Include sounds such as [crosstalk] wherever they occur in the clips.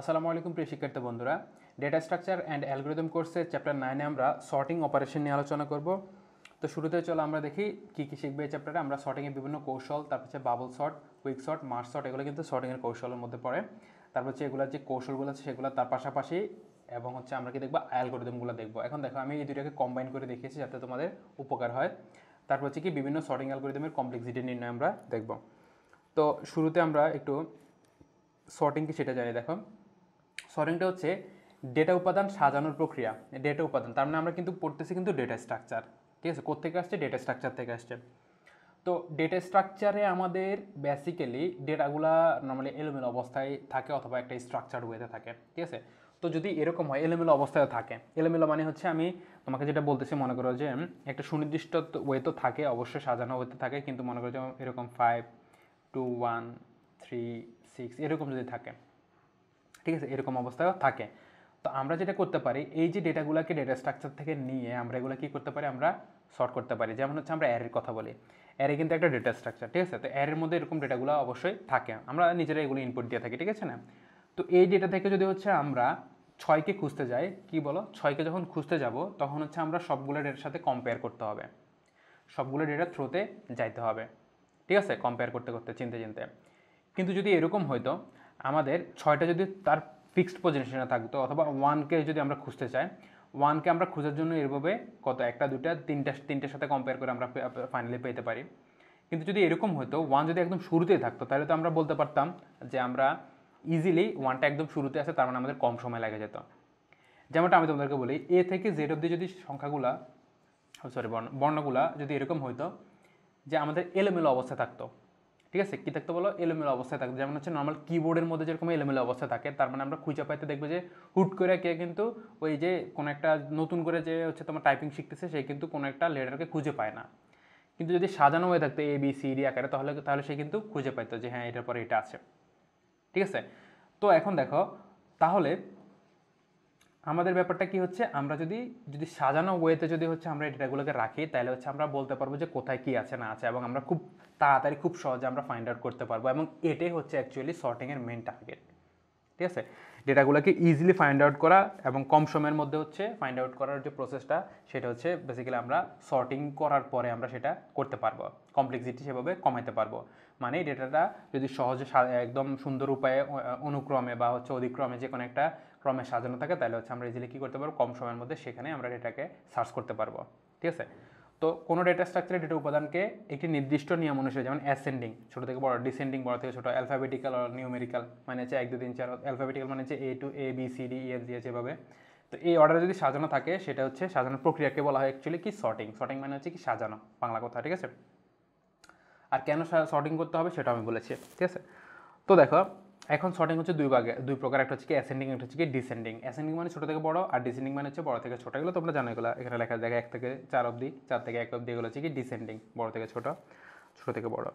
আসসালামু আলাইকুম প্রিয় শিক্ষার্থী বন্ধুরা ডেটা স্ট্রাকচার অ্যান্ড অ্যালগোরিদম কোর্সের চ্যাপ্টার নাইনে আমরা শর্টিং অপারেশন নিয়ে আলোচনা করব তো শুরুতে চলো আমরা দেখি কী কী শিখবে এই চ্যাপ্টারে আমরা শর্টিংয়ের বিভিন্ন কৌশল তারপর হচ্ছে bubble sort quick sort merge sort এগুলো কিন্তু শর্টিংয়ের কৌশলের মধ্যে পড়ে তারপর হচ্ছে এগুলোর যে কৌশলগুলো আছে সেগুলো তার পাশাপাশি এবং হচ্ছে আমরা কি দেখবো অ্যালগোরিদমগুলো দেখবো এখন দেখো আমি এই দুটাকে কম্বাইন করে দেখিয়েছি যাতে তোমাদের উপকার হয় তারপর হচ্ছে কি বিভিন্ন শর্টিং অ্যালগোরিদমের কমপ্লেক্সিটি নির্ণয় আমরা দেখব তো শুরুতে আমরা একটু শর্টিং কি সেটা জানি দেখো সরিংটা হচ্ছে ডেটা উপাদান সাজানোর প্রক্রিয়া ডেটা উপাদান তার মানে আমরা কিন্তু পড়তেছি কিন্তু ডেটা স্ট্রাকচার ঠিক আছে কোথেকে আসছে ডেটা স্ট্রাকচার থেকে আসছে তো ডেটা স্ট্রাকচারে আমাদের বেসিক্যালি ডেটাগুলা নর্মালি এলোমেলো অবস্থায় থাকে অথবা একটা স্ট্রাকচার ওয়েতে থাকে ঠিক আছে তো যদি এরকম হয় এলোমেলো অবস্থায় থাকে এলোমেলো মানে হচ্ছে আমি তোমাকে যেটা বলতেছি মনে করো যে একটা সুনির্দিষ্ট ওয়ে তো থাকে অবশ্যই সাজানো ওয়েতে থাকে কিন্তু মনে করো যে এরকম five two one three six এরকম যদি থাকে ঠিক আছে এরকম অবস্থায় থাকে তো আমরা যেটা করতে পারি এই যে ডেটাগুলোকে ডেটা স্ট্রাকচার থেকে নিয়ে আমরা এগুলো কী করতে পারি আমরা শর্ট করতে পারি যেমন হচ্ছে আমরা অ্যারের কথা বলি অ্যারে কিন্তু একটা ডেটা স্ট্রাকচার ঠিক আছে তো অ্যারের মধ্যে এরকম ডেটাগুলো অবশ্যই থাকে আমরা নিজেরা এগুলো ইনপুট দিয়ে থাকি ঠিক আছে না তো এই ডেটা থেকে যদি হচ্ছে আমরা ছয়কে খুঁজতে যাই কি বলো ছয়কে যখন খুঁজতে যাব তখন হচ্ছে আমরা সবগুলো ডেটার সাথে কম্পেয়ার করতে হবে সবগুলো ডেটার থ্রোতে যাইতে হবে ঠিক আছে কম্পেয়ার করতে করতে চিনতে চিনতে কিন্তু যদি এরকম হয়তো আমাদের ছয়টা যদি তার ফিক্সড পজিশনে থাকতো অথবা ওয়ানকে যদি আমরা খুঁজতে চাই ওয়ানকে আমরা খোঁজার জন্য এরভাবে কত একটা দুটা তিনটা তিনটার সাথে কম্পেয়ার করে আমরা ফাইনালি পেতে পারি কিন্তু যদি এরকম হতো ওয়ান যদি একদম শুরুতেই থাকতো তাহলে তো আমরা বলতে পারতাম যে আমরা ইজিলি ওয়ানটা একদম শুরুতে আসে তার মানে আমাদের কম সময় লাগে যেত যেমনটা আমি তোমাদেরকে বলি এ থেকে জেড অব্দি যদি সংখ্যাগুলা সরি বর্ণ বর্ণগুলা যদি এরকম হইতো যে আমাদের এলোমেলো অবস্থা থাকতো ঠিক আছে কি থাকতে বলো এলোমেলো অবস্থায় থাকতো যেমন হচ্ছে নর্মাল কিবোর্ডের মধ্যে যেরকম এলোমেলো অবস্থা থাকে তার মানে আমরা খুঁজে পাইতে দেখবো যে হুট করে কে কিন্তু ওই যে কোনো একটা নতুন করে যে হচ্ছে তোমার টাইপিং শিখতেছে সে কিন্তু কোনো একটা লেটারকে খুঁজে পায় না কিন্তু যদি সাজানো হয়ে থাকতো এ বি সি ডি আকারে তাহলে তাহলে সে কিন্তু খুঁজে পাইতো যে হ্যাঁ এটার পরে এটা আছে ঠিক আছে তো এখন দেখো তাহলে আমাদের ব্যাপারটা কি হচ্ছে আমরা যদি যদি সাজানো ওয়েতে যদি হচ্ছে আমরা ডেটাগুলোকে রাখি তাহলে হচ্ছে আমরা বলতে পারবো যে কোথায় কি আছে না আছে এবং আমরা খুব তাড়াতাড়ি খুব সহজে আমরা ফাইন্ড আউট করতে পারবো এবং এটাই হচ্ছে অ্যাকচুয়ালি শর্টিংয়ের মেন টার্গেট ঠিক আছে ডেটাগুলোকে ইজিলি ফাইন্ড আউট করা এবং কম সময়ের মধ্যে হচ্ছে ফাইন্ড আউট করার যে প্রসেসটা সেটা হচ্ছে বেসিক্যালি আমরা সর্টিং করার পরে আমরা সেটা করতে পারবো কমপ্লেক্সিটি সেভাবে কমাতে পারবো মানে ডেটাটা যদি সহজে একদম সুন্দর উপায়ে অনুক্রমে বা হচ্ছে অধিক্রমে যে কোনো একটা ক্রমে সাজানো থাকে তাহলে হচ্ছে আমরা ইজিলি কী করতে পারবো কম সময়ের মধ্যে সেখানে আমরা ডেটাকে সার্চ করতে পারবো ঠিক আছে তো কোনো ডেটা স্ট্রাকচারের ডেটা উপাদানকে একটি নির্দিষ্ট নিয়ম অনুসারে যেমন অ্যাসেন্ডিং ছোটো থেকে বড় ডিসেন্ডিং বড় থেকে ছোটো অ্যালফাবেটিক্যাল আর নিউমেরিক্যাল মানে হচ্ছে এক দু তিন চার অ্যালফাবেটিক্যাল মানে হচ্ছে A to A B C D F দিয়ে এভাবে তো এই অর্ডারে যদি সাজানো থাকে সেটা হচ্ছে সাজানোর প্রক্রিয়াকে বলা হয় অ্যাকচুয়ালি কি শর্টিং শর্টিং মানে হচ্ছে কি সাজানো বাংলা কথা ঠিক আছে আর কেন শর্টিং করতে হবে সেটা আমি বলেছি ঠিক আছে তো দেখো এখন শর্টিং হচ্ছে দুই ভাগে দুই প্রকার একটা হচ্ছে কি অ্যাসেন্ডিং একটা হচ্ছে কি ডিসেন্ডিং অ্যাসেন্ডিং মানে ছোটো থেকে বড় আর ডিসেন্ডিং মানে হচ্ছে বড় থেকে ছোটো এগুলো তোমরা জানো এগুলো এখানে লেখা দেখা এক থেকে চার অবধি চার থেকে এক অব্দি এগুলো হচ্ছে কি ডিসেন্ডিং বড় থেকে ছোটো ছোটো থেকে বড়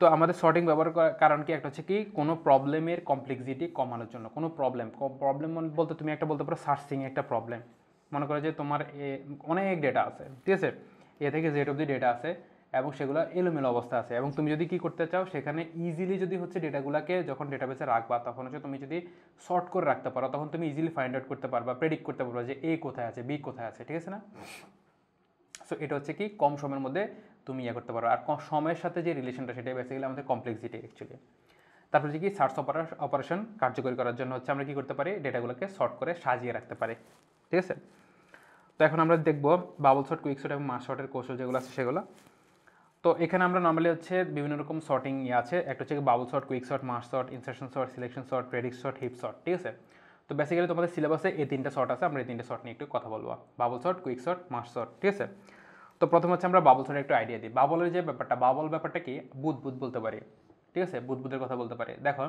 তো আমাদের শর্টিং ব্যবহার করার কারণ কি একটা হচ্ছে কি কোনো প্রবলেমের কমপ্লেক্সিটি কমানোর জন্য কোনো প্রবলেম মানে প্রবলেম বলতে তুমি একটা বলতে পারো সার্চিং একটা প্রবলেম মনে করো যে তোমার এ অনেক ডেটা আছে ঠিক আছে এ থেকে জেড অবধি ডেটা আছে এবং সেগুলো এলোমেলো অবস্থা আছে এবং তুমি যদি কি করতে চাও সেখানে ইজিলি যদি হচ্ছে ডেটাগুলোকে যখন ডেটাবেসে রাখবা তখন হচ্ছে তুমি যদি শর্ট করে রাখতে পারো তখন তুমি ইজিলি ফাইন্ড আউট করতে পারবা প্রেডিক্ট করতে পারবা যে এ কোথায় আছে বি কোথায় আছে ঠিক আছে না সো এটা হচ্ছে কি কম সময়ের মধ্যে তুমি ইয়ে করতে পারো আর সময়ের সাথে যে রিলেশনটা সেটাই বেসিক্যালি আমাদের কমপ্লেক্সিটি অ্যাকচুয়ালি তারপর হচ্ছে কি সার্চ অপারেশন কার্যকরী করার জন্য হচ্ছে আমরা কী করতে পারি ডেটাগুলোকে শর্ট করে সাজিয়ে রাখতে পারি ঠিক আছে তো এখন আমরা দেখবো বাবল শর্ট কুইক শর্ট এবং মাস শর্টের কৌশল যেগুলো আছে সেগুলো তো এখানে আমরা নর্মালি হচ্ছে বিভিন্ন রকম শর্টিং ইয়ে আছে একটা হচ্ছে bubble sort quick sort merge sort insertion sort selection sort প্রেডিক্স শর্ট হিপ শট ঠিক আছে তো বেসিক্যালি তোমাদের সিলেবাসে এই তিনটা শর্ট আছে আমরা এই তিনটা শট নিয়ে একটু কথা বলবো bubble sort quick sort merge sort ঠিক আছে তো প্রথম হচ্ছে আমরা বাবল শর্টের একটু আইডিয়া দিই বাবলের যে ব্যাপারটা বাবল ব্যাপারটা কি বুদবুদ বলতে পারি ঠিক আছে বুদবুদের কথা বলতে পারি দেখো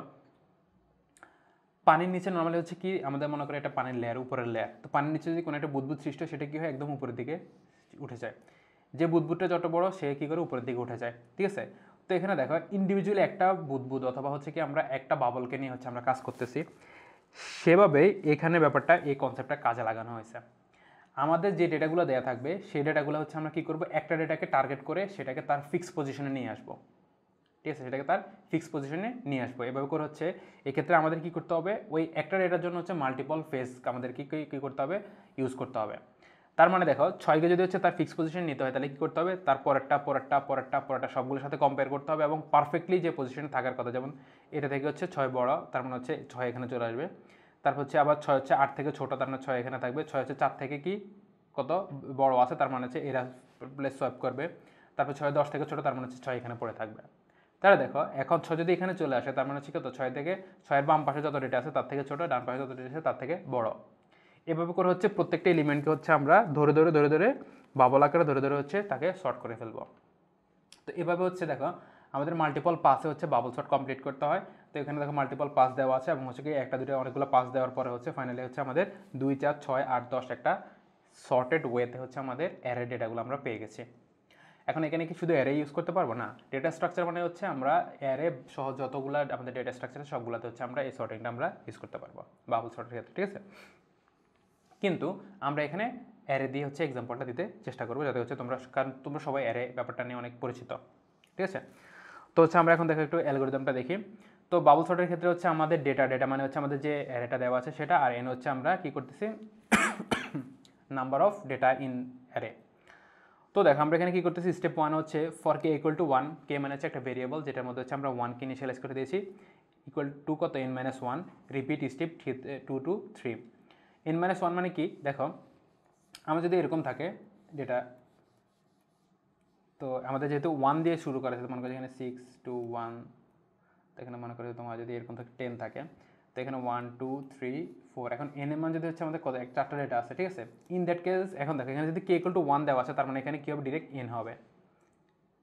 পানির নিচে নর্মালি হচ্ছে কি আমাদের মনে করে একটা পানির লেয়ার উপরের লেয়ার তো পানির নিচে যদি কোনো একটা বুদবুদ সৃষ্টি সেটা কী হয় একদম উপরের দিকে উঠে যায় যে বুদবুদটা যত বড় সে কী করে উপরের দিকে উঠে যায় ঠিক আছে তো এখানে দেখো ইন্ডিভিজুয়ালি একটা বুদবুদ অথবা হচ্ছে কি আমরা একটা বাবলকে নিয়ে হচ্ছে আমরা কাজ করতেছি সেভাবেই এখানে ব্যাপারটা এই কনসেপ্টটা কাজে লাগানো হয়েছে আমাদের যে ডেটাগুলো দেওয়া থাকবে সেই ডেটাগুলো হচ্ছে আমরা কী করবো একটা ডেটাকে টার্গেট করে সেটাকে তার ফিক্স পজিশনে নিয়ে আসব ঠিক আছে সেটাকে তার ফিক্স পজিশনে নিয়ে আসবো এভাবে করে হচ্ছে এক্ষেত্রে আমাদের কি করতে হবে ওই একটা ডেটার জন্য হচ্ছে মাল্টিপল ফেস আমাদেরকে কী করতে হবে ইউজ করতে হবে তার মানে দেখো ছয়কে যদি হচ্ছে তার ফিক্স পজিশন নিতে হয় তাহলে কী করতে হবে তার পরেরটা পরেরটা পরেরটা পরেরটা সবগুলোর সাথে কম্পেয়ার করতে হবে এবং পারফেক্টলি যে পজিশনে থাকার কথা যেমন এটা থেকে হচ্ছে ছয় বড় তার মানে হচ্ছে ছয় এখানে চলে আসবে তারপর হচ্ছে আবার ছয় হচ্ছে আট থেকে ছোটো তার মানে ছয় এখানে থাকবে ছয় হচ্ছে চার থেকে কি কত বড় আছে তার মানে হচ্ছে এরা প্লেস সোয়াপ করবে তারপর ছয় দশ থেকে ছোটো তার মানে হচ্ছে ছয় এখানে পড়ে থাকবে তাহলে দেখো এখন ছয় যদি এখানে চলে আসে তার মানে হচ্ছে কত ছয় থেকে ছয়ের বাম পাশে যত ডেটা আছে তার থেকে ছোটো ডান পাশে যত ডেটা আছে তার থেকে বড় এভাবে করে হচ্ছে প্রত্যেকটা এলিমেন্টকে হচ্ছে আমরা ধরে ধরে ধরে ধরে বাবল আকারে ধরে ধরে হচ্ছে তাকে শর্ট করে ফেলবো তো এভাবে হচ্ছে দেখো আমাদের মাল্টিপল পাসে হচ্ছে বাবল শর্ট কমপ্লিট করতে হয় তো এখানে দেখো মাল্টিপল পাস দেওয়া আছে এবং হচ্ছে কি একটা দুটো অনেকগুলো পাস দেওয়ার পরে হচ্ছে ফাইনালি হচ্ছে আমাদের দুই চার ছয় আট দশ একটা শর্টেড ওয়েতে হচ্ছে আমাদের অ্যারে ডেটাগুলো আমরা পেয়ে গেছি এখন এখানে কি শুধু অ্যারে ইউজ করতে পারবো না ডেটা স্ট্রাকচার মানে হচ্ছে আমরা অ্যারে সহ যতগুলো আমাদের ডেটা স্ট্রাকচার সবগুলোতে হচ্ছে আমরা এই শর্টিংটা আমরা ইউজ করতে পারবো বাবল শর্টের ক্ষেত্রে ঠিক আছে কিন্তু আমরা এখানে অ্যারে দিয়ে হচ্ছে এক্সাম্পলটা দিতে চেষ্টা করবো যাতে হচ্ছে তোমরা কারণ তোমরা সবাই অ্যারে ব্যাপারটা নিয়ে অনেক পরিচিত ঠিক আছে তো হচ্ছে আমরা এখন দেখো একটু অ্যালগোরিদমটা দেখি তো বাবুল শর্টের ক্ষেত্রে হচ্ছে আমাদের ডেটা ডেটা মানে হচ্ছে আমাদের যে অ্যারেটা দেওয়া আছে সেটা আর এন হচ্ছে আমরা কী করতেছি number of data in array তো দেখো আমরা এখানে কী করতেছি স্টেপ ওয়ান হচ্ছে for K equal to one K মানে হচ্ছে একটা ভেরিয়েবল যেটার মধ্যে হচ্ছে আমরা ওয়ান নিয়ে ইনিশিয়ালাইজ করে দিয়েছি ইকুয়াল টু কত N minus one repeat step three two to three N minus one মানে কি দেখো আমার যদি এরকম থাকে যেটা তো আমাদের যেহেতু ওয়ান দিয়ে শুরু করা আছে মনে করো এখানে সিক্স টু ওয়ান তো এখানে মনে করো তোমার যদি এরকম থাকে টেন থাকে তো এখানে ওয়ান টু থ্রি ফোর এখন এন এম মান যদি হচ্ছে আমাদের কত চারটা ডেটা আছে ঠিক আছে ইন দ্যাট কেস এখন দেখো এখানে যদি কে ইকুয়াল টু ওয়ান দেওয়া আছে তার মানে এখানে কী হবে ডিরেক্ট এন হবে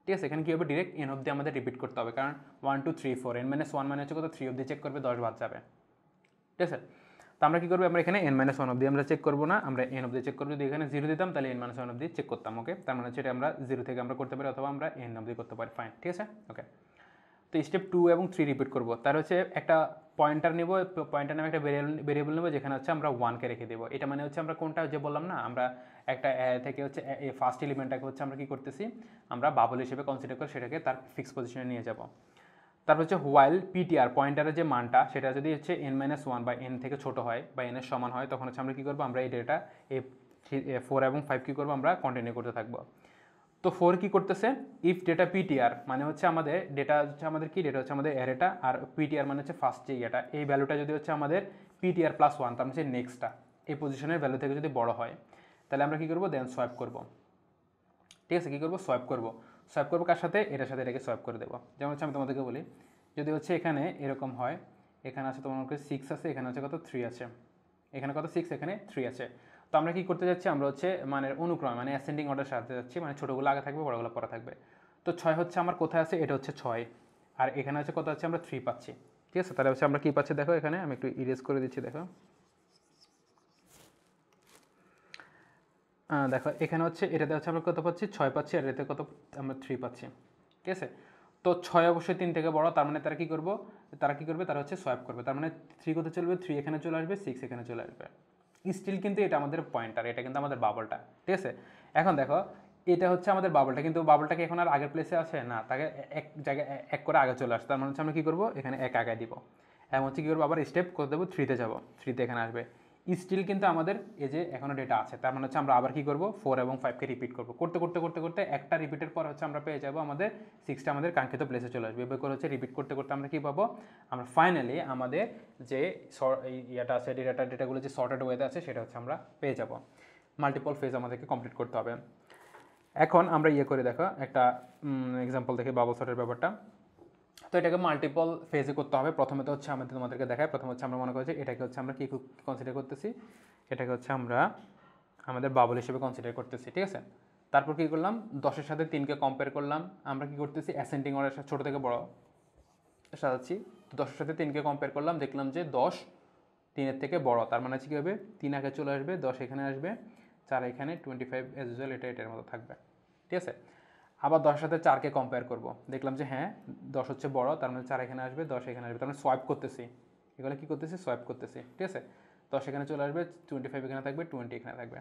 ঠিক আছে এখানে কী হবে ডিরেক্ট এন অব্দি আমাদের রিপিট করতে হবে কারণ one two three four N minus one মানে হচ্ছে কত থ্রি অব্দি চেক করবে দশ বাদ যাবে ঠিক আছে তো আমরা কী করবো আমরা এখানে এন মাইনাস ওয়ান অব্দি আমরা চেক করবো না আমরা এন অব্দি চেক করবো যদি এখানে জিরো দিতাম তাহলে এন মাইনাস ওয়ান অব্দি চেক করতাম ওকে তার মানে হচ্ছে এটা আমরা জিরো থেকে আমরা করতে পারি অথবা আমরা এন অব্দি করতে পারি ফাইন ঠিক আছে ওকে তো স্টেপ টু এবং থ্রি রিপিট করবো তার হচ্ছে একটা পয়েন্টার নেব পয়েন্টার নামে একটা ভেরিয়েবল ভেরিয়েবল নেবো যেখানে হচ্ছে আমরা ওয়ানকে রেখে দেবো এটা মানে হচ্ছে আমরা কোনটা যে বললাম না আমরা একটা থেকে হচ্ছে ফার্স্ট এলিমেন্টটাকে হচ্ছে আমরা কী করতেছি আমরা বাবল হিসেবে কনসিডার করে সেটাকে তার ফিক্স পজিশনে নিয়ে যাবো তারপর হচ্ছে হোয়াইল পিটিআর পয়েন্টারের যে মানটা সেটা যদি হচ্ছে এন মাইনাস ওয়ান বা এন থেকে ছোটো হয় বা এনের সমান হয় তখন হচ্ছে আমরা কী করবো আমরা এই ডেটা এ ফোর এবং ফাইভ কী করবো আমরা কন্টিনিউ করতে থাকবো তো ফোর কী করতেছে ইফ ডেটা পিটিআর মানে হচ্ছে আমাদের ডেটা হচ্ছে আমাদের কি ডেটা হচ্ছে আমাদের এরেটা আর পিটিআর মানে হচ্ছে ফার্স্ট যে ইয়েটা এই ভ্যালুটা যদি হচ্ছে আমাদের পিটিআর প্লাস ওয়ান তার মানে হচ্ছে নেক্সটটা এই পজিশনের ভ্যালু থেকে যদি বড় হয় তাহলে আমরা কী করবো দেন সোয়াইপ করবো ঠিক আছে কী করবো সোয়াইপ করবো সোয়াপ করবো কার সাথে এটার সাথে এটাকে সোয়াপ করে দেবো যেমন হচ্ছে আমি তোমাদেরকে বলি যদি হচ্ছে এখানে এরকম হয় এখানে আছে তোমার সিক্স আছে এখানে হচ্ছে কত থ্রি আছে এখানে কত সিক্স এখানে থ্রি আছে তো আমরা কি করতে যাচ্ছি আমরা হচ্ছে মানে অনুক্রম মানে অ্যাসেন্ডিং অর্ডার সাজাতে যাচ্ছি মানে ছোটোগুলো আগে থাকবে বড়োগুলো পরে থাকবে তো ছয় হচ্ছে আমার কোথায় আছে এটা হচ্ছে ছয় আর এখানে হচ্ছে কত আছে আমরা থ্রি পাচ্ছি ঠিক আছে তাহলে হচ্ছে আমরা কী পাচ্ছি দেখো এখানে আমি একটু ইরেজ করে দিচ্ছি দেখো দেখো এখানে হচ্ছে এটাতে হচ্ছে আমরা কত পাচ্ছি ছয় পাচ্ছি আর এটাতে কত আমরা থ্রি পাচ্ছি ঠিক আছে তো ছয় অবশ্যই তিন থেকে বড় তার মানে তারা কী করবো তারা কী করবে তারা হচ্ছে সোয়াইপ করবে তার মানে থ্রি কোথায় চলবে থ্রি এখানে চলে আসবে সিক্স এখানে চলে আসবে স্টিল কিন্তু এটা আমাদের পয়েন্টার এটা কিন্তু আমাদের বাবলটা ঠিক আছে এখন দেখো এটা হচ্ছে আমাদের বাবলটা কিন্তু বাবলটাকে এখন আর আগের প্লেসে আছে না তাকে এক জায়গায় এক করে আগে চলে আসে তার মানে হচ্ছে আমরা কী করবো এখানে এক আগে দিব এবং হচ্ছে কী করবো আবার স্টেপ করে দেবো থ্রিতে যাবো থ্রিতে এখানে আসবে স্টিল কিন্তু আমাদের এই যে এখনও ডেটা আছে তার মানে হচ্ছে আমরা আবার কি করব ফোর এবং ফাইভকে রিপিট করব করতে করতে করতে করতে একটা রিপিটের পর হচ্ছে আমরা পেয়ে যাব আমাদের সিক্সটা আমাদের কাঙ্ক্ষিত প্লেসে চলে আসবে এবার করে হচ্ছে রিপিট করতে করতে আমরা কী পাবো আমরা ফাইনালি আমাদের যে ইয়াটা আছে ডেটাটা ডেটাগুলো যে শর্টেড ওয়েতে আছে সেটা হচ্ছে আমরা পেয়ে যাব মাল্টিপল ফেজ আমাদেরকে কমপ্লিট করতে হবে এখন আমরা ইয়ে করে দেখো একটা এক্সাম্পল দেখে বাবল শর্টের ব্যাপারটা তো এটাকে মাল্টিপল ফেজে করতে হবে প্রথমে তো হচ্ছে আমাদের তোমাদেরকে দেখায় প্রথমে হচ্ছে আমরা মনে করছি এটাকে হচ্ছে আমরা কী কনসিডার করতেছি এটাকে হচ্ছে আমরা আমাদের বাবল হিসেবে কনসিডার করতেছি ঠিক আছে তারপর কী করলাম দশের সাথে তিনকে কম্পেয়ার করলাম আমরা কী করতেছি অ্যাসেন্ডিং অর্ডার ছোটো থেকে বড় সাজাচ্ছি দশের সাথে তিনকে কম্পেয়ার করলাম দেখলাম যে দশ তিনের থেকে বড় তার মানে আছে কী হবে তিন আগে চলে আসবে দশ এখানে আসবে চার এখানে টোয়েন্টি ফাইভ এজ এটা এটার মতো থাকবে ঠিক আছে আবার দশের সাথে চারকে কম্পেয়ার করব দেখলাম যে হ্যাঁ দশ হচ্ছে বড় তার মানে চার এখানে আসবে দশ এখানে আসবে তার মানে সোয়াইপ করতেছি এগুলো কী করতেছি সোয়াইপ করতেছি ঠিক আছে দশ এখানে চলে আসবে টোয়েন্টি ফাইভ এখানে থাকবে টোয়েন্টি এখানে থাকবে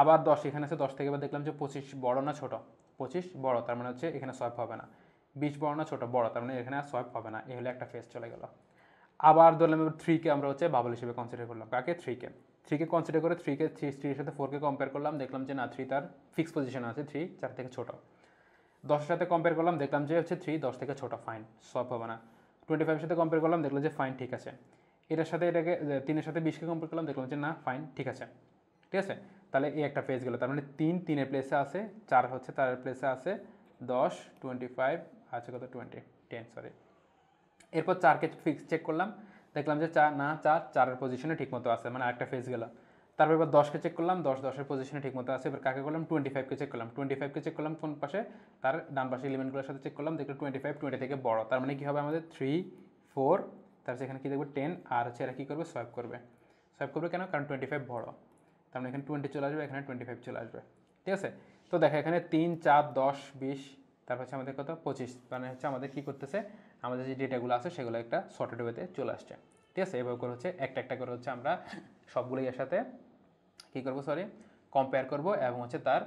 আবার দশ এখানে আছে দশ থেকে এবার দেখলাম যে পঁচিশ বড় না ছোট পঁচিশ বড় তার মানে হচ্ছে এখানে সোয়াইপ হবে না বিশ বড় না ছোটো বড় তার মানে এখানে আর সোয়াইপ হবে না এ হলে একটা ফেস চলে গেল আবার ধরলাম এবার থ্রিকে আমরা হচ্ছে বাবল হিসেবে কনসিডার করলাম কাকে থ্রিকে থ্রিকে কনসিডার করে থ্রিকে থ্রি থ্রির সাথে ফোরকে কম্পেয়ার করলাম দেখলাম যে না থ্রি তার ফিক্স পজিশন আছে থ্রি চার থেকে ছোটো দশের সাথে কম্পেয়ার করলাম দেখলাম যে হচ্ছে থ্রি দশ থেকে ছোটো ফাইন সব হবে না টোয়েন্টি ফাইভের সাথে কম্পেয়ার করলাম দেখলাম যে ফাইন ঠিক আছে এটার সাথে এটাকে তিনের সাথে বিশকে কম্পেয়ার করলাম দেখলাম যে না ফাইন ঠিক আছে ঠিক আছে তাহলে এই একটা পেজ গেলো তার মানে তিন তিনের প্লেসে আছে চার হচ্ছে তার প্লেসে আছে দশ টোয়েন্টি ফাইভ আছে কত টোয়েন্টি টেন সরি এরপর চারকে ফিক্স চেক করলাম দেখলাম যে চার না চার চারের পজিশনে ঠিকমতো আছে মানে আরেকটা ফেজ গেলো তারপর এবার দশকে চেক করলাম দশ দশের পজিশনে মতো আছে এবার কাকে করলাম টোয়েন্টি ফাইভকে চেক করলাম টোয়েন্টি ফাইভকে চেক করলাম কোন পাশে তার ডান পাশে ইলিমেন্টগুলোর সাথে চেক করলাম দেখলাম টোয়েন্টি ফাইভ টোয়েন্টি থেকে বড় তার মানে কী হবে আমাদের থ্রি ফোর তারপর এখানে কী দেখবো টেন আর হচ্ছে এরা কী করবে সোয়াইপ করবে সোয়াইপ করবে কেন কারণ টোয়েন্টি ফাইভ বড় তার মানে এখানে টোয়েন্টি চলে আসবে এখানে টোয়েন্টি ফাইভ চলে আসবে ঠিক আছে তো দেখো এখানে তিন চার দশ বিশ তারপর হচ্ছে আমাদের কত পঁচিশ মানে হচ্ছে আমাদের কী করতেছে আমাদের যে ডেটাগুলো আছে সেগুলো একটা শর্টেড ওয়েতে চলে আসছে ঠিক আছে এভাবে করে হচ্ছে একটা একটা করে হচ্ছে আমরা সবগুলো এর সাথে কী করবো সরি কম্পেয়ার করব এবং হচ্ছে তার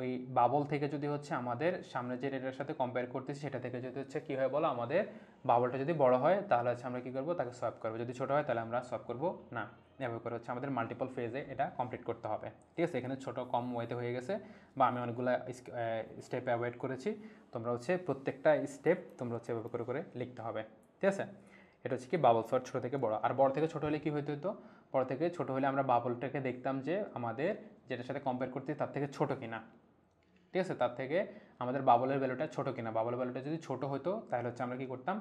ওই বাবল থেকে যদি হচ্ছে আমাদের সামনে যে রেটের সাথে কম্পেয়ার করতেছি সেটা থেকে যদি হচ্ছে কী হয় বলো আমাদের বাবলটা যদি বড় হয় তাহলে হচ্ছে আমরা কী করবো তাকে সোয়াপ করবো যদি ছোটো হয় তাহলে আমরা সোয়াপ করবো না এভাবে করে হচ্ছে আমাদের মাল্টিপল ফেজে এটা কমপ্লিট করতে হবে ঠিক আছে এখানে ছোটো কম ওয়েতে হয়ে গেছে বা আমি অনেকগুলো স্টেপ অ্যাভয়েড করেছি তোমরা হচ্ছে প্রত্যেকটা স্টেপ তোমরা হচ্ছে এভাবে করে করে লিখতে হবে ঠিক আছে এটা হচ্ছে কি বাবল সর ছোটো থেকে বড় আর বড় থেকে ছোটো হলে কী হইতে হতো পর থেকে ছোট হলে আমরা বাবলটাকে দেখতাম যে আমাদের যেটার সাথে কম্পেয়ার করতে তার থেকে ছোট কিনা ঠিক আছে তার থেকে আমাদের বাবলের ভ্যালুটা ছোট কিনা বাবলের ভ্যালুটা যদি ছোট হতো তাহলে হচ্ছে আমরা কি করতাম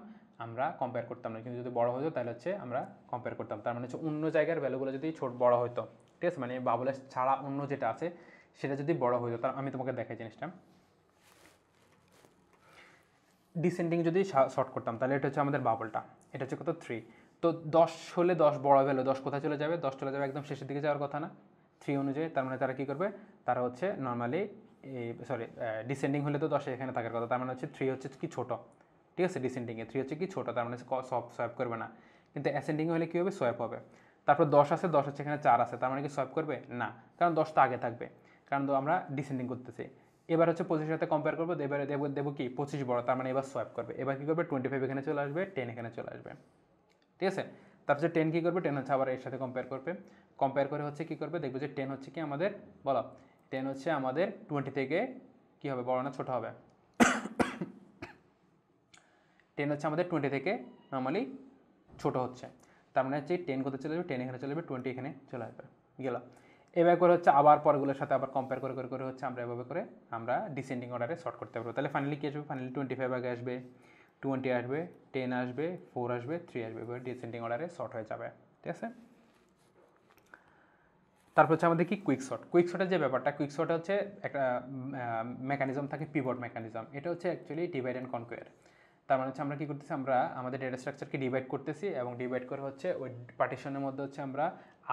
আমরা কম্পেয়ার করতাম না কিন্তু যদি বড় হতো তাহলে হচ্ছে আমরা কম্পেয়ার করতাম তার মানে হচ্ছে অন্য জায়গার ভ্যালুগুলো যদি ছোট বড় হতো ঠিক আছে মানে বাবলের ছাড়া অন্য যেটা আছে সেটা যদি বড় হয়ে তার আমি তোমাকে দেখাই জিনিসটা ডিসেন্ডিং যদি শর্ট করতাম তাহলে এটা হচ্ছে আমাদের বাবলটা এটা হচ্ছে কত থ্রি তো দশ হলে দশ বড় ভ্যালু দশ কোথায় চলে যাবে দশ চলে যাবে একদম শেষের দিকে যাওয়ার কথা না থ্রি অনুযায়ী তার মানে তারা কী করবে তারা হচ্ছে নর্মালি সরি ডিসেন্ডিং হলে তো দশে এখানে থাকার কথা তার মানে হচ্ছে থ্রি হচ্ছে কি ছোটো ঠিক আছে ডিসেন্ডিংয়ে থ্রি হচ্ছে কি ছোটো তার মানে সব সোয়াইপ করবে না কিন্তু অ্যাসেন্ডিং হলে কী হবে সোয়াইপ হবে তারপর দশ আছে দশ হচ্ছে এখানে চার আছে তার মানে কি সোয়াইপ করবে না কারণ দশটা আগে থাকবে কারণ তো আমরা ডিসেন্ডিং করতেছি এবার হচ্ছে পঁচিশের সাথে কম্পেয়ার করবো এবারে দেবো দেবো কি পঁচিশ বড় তার মানে এবার সোয়াইপ করবে এবার কী করবে টোয়েন্টি ফাইভ এখানে চলে আসবে টেন এখানে চলে আসবে ঠিক আছে তারপর টেন কী করবে টেন হচ্ছে আবার এর সাথে কম্পেয়ার করবে কম্পেয়ার করে হচ্ছে কী করবে দেখবে যে টেন হচ্ছে কি আমাদের বলো টেন হচ্ছে আমাদের টোয়েন্টি থেকে কী হবে বড় না ছোটো হবে টেন হচ্ছে আমাদের টোয়েন্টি থেকে নর্মালি ছোট হচ্ছে তার মানে হচ্ছে টেন কোথায় চলে যাবে টেন এখানে চলে যাবে টোয়েন্টি এখানে চলে আসবে গেল এবার করে হচ্ছে আবার পরগুলোর সাথে আবার কম্পেয়ার করে করে করে হচ্ছে আমরা এভাবে করে আমরা ডিসেন্ডিং অর্ডারে শর্ট করতে পারবো তাহলে ফাইনালি কী আসবে ফাইনালি টোয়েন্টি ফাইভ আগে আসবে টোয়েন্টি আসবে টেন আসবে ফোর আসবে থ্রি আসবে এবার ডিসেন্ডিং অর্ডারে শর্ট হয়ে যাবে ঠিক আছে তারপর হচ্ছে আমাদের কি কুইক শট কুইক শটের যে ব্যাপারটা কুইক শট হচ্ছে একটা মেকানিজম থাকে পিভট মেকানিজম এটা হচ্ছে অ্যাকচুয়ালি ডিভাইড অ্যান্ড কনকোয়ার তার মানে হচ্ছে আমরা কী করতেছি আমরা আমাদের ডেটা স্ট্রাকচারকে ডিভাইড করতেছি এবং ডিভাইড করে হচ্ছে ওই পার্টিশনের মধ্যে হচ্ছে আমরা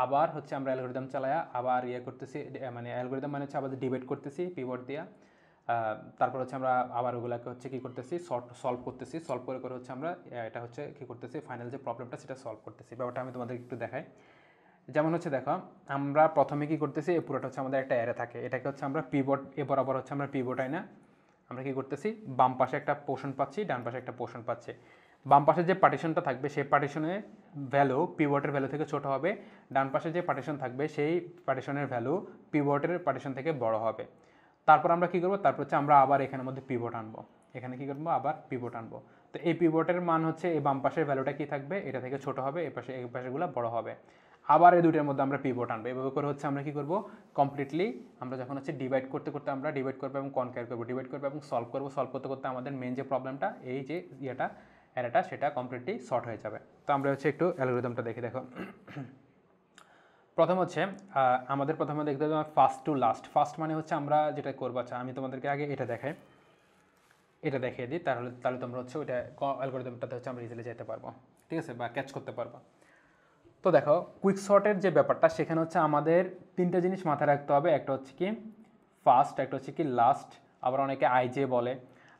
আবার হচ্ছে আমরা অ্যালগোরিদম চালায়া আবার ইয়ে করতেছি মানে অ্যালগোরিদম মানে হচ্ছে আবার ডিভাইড করতেছি পিভট দিয়া তারপর হচ্ছে আমরা আবার ওগুলোকে হচ্ছে কী করতেছি সর্ট সলভ করতেছি সলভ করে করে হচ্ছে আমরা এটা হচ্ছে কী করতেছি ফাইনাল যে প্রবলেমটা সেটা সলভ করতেছি ব্যাপারটা আমি তোমাদের একটু দেখাই যেমন হচ্ছে দেখো আমরা প্রথমে কী করতেছি এই পুরোটা হচ্ছে আমাদের একটা এরে থাকে এটাকে হচ্ছে আমরা পিবোট এ বরাবর হচ্ছে আমরা পিবোট আই না আমরা কী করতেছি বাম পাশে একটা পোর্শন পাচ্ছি ডান পাশে একটা পোর্শন পাচ্ছি বাম পাশে যে পার্টিশনটা থাকবে সেই পার্টিশনের ভ্যালু পিভটের ভ্যালু থেকে ছোট হবে ডান পাশে যে পার্টিশন থাকবে সেই পার্টিশনের ভ্যালু পিভটের পার্টিশন থেকে বড় হবে তারপর আমরা কী করবো তারপর হচ্ছে আমরা আবার এখানের মধ্যে পিভট আনবো এখানে কী করবো আবার পিভট আনবো তো এই পিভটের মান হচ্ছে এই বাম পাশের ভ্যালুটা কী থাকবে এটা থেকে ছোট হবে এ পাশে এ পাশেগুলো বড় হবে আবার এই দুটোর মধ্যে আমরা পিভট আনবো এভাবে করে হচ্ছে আমরা কী করবো কমপ্লিটলি আমরা যখন হচ্ছে ডিভাইড করতে করতে আমরা ডিভাইড করবো এবং কনকেয়ার করবো ডিভাইড করবো এবং সলভ করবো সলভ করতে করতে আমাদের মেন যে প্রবলেমটা এই যে ইয়েটা অ্যারেটা সেটা কমপ্লিটলি শর্ট হয়ে যাবে তো আমরা হচ্ছে একটু অ্যালগোরিদমটা দেখে দেখো প্রথম হচ্ছে আমাদের প্রথমে দেখতে হবে ফার্স্ট টু লাস্ট ফার্স্ট মানে হচ্ছে আমরা যেটা করবো আচ্ছা আমি তোমাদেরকে আগে এটা দেখাই এটা দেখিয়ে দিই তাহলে তাহলে তোমরা হচ্ছে ওইটা অ্যালগোরিদমটাতে হচ্ছে আমরা ইজিলি যেতে পারবো ঠিক আছে বা ক্যাচ করতে পারবো তো দেখো কুইক শর্টের যে ব্যাপারটা সেখানে হচ্ছে আমাদের তিনটা জিনিস মাথায় রাখতে হবে একটা হচ্ছে কি ফার্স্ট একটা হচ্ছে কি লাস্ট আবার অনেকে আইজে বলে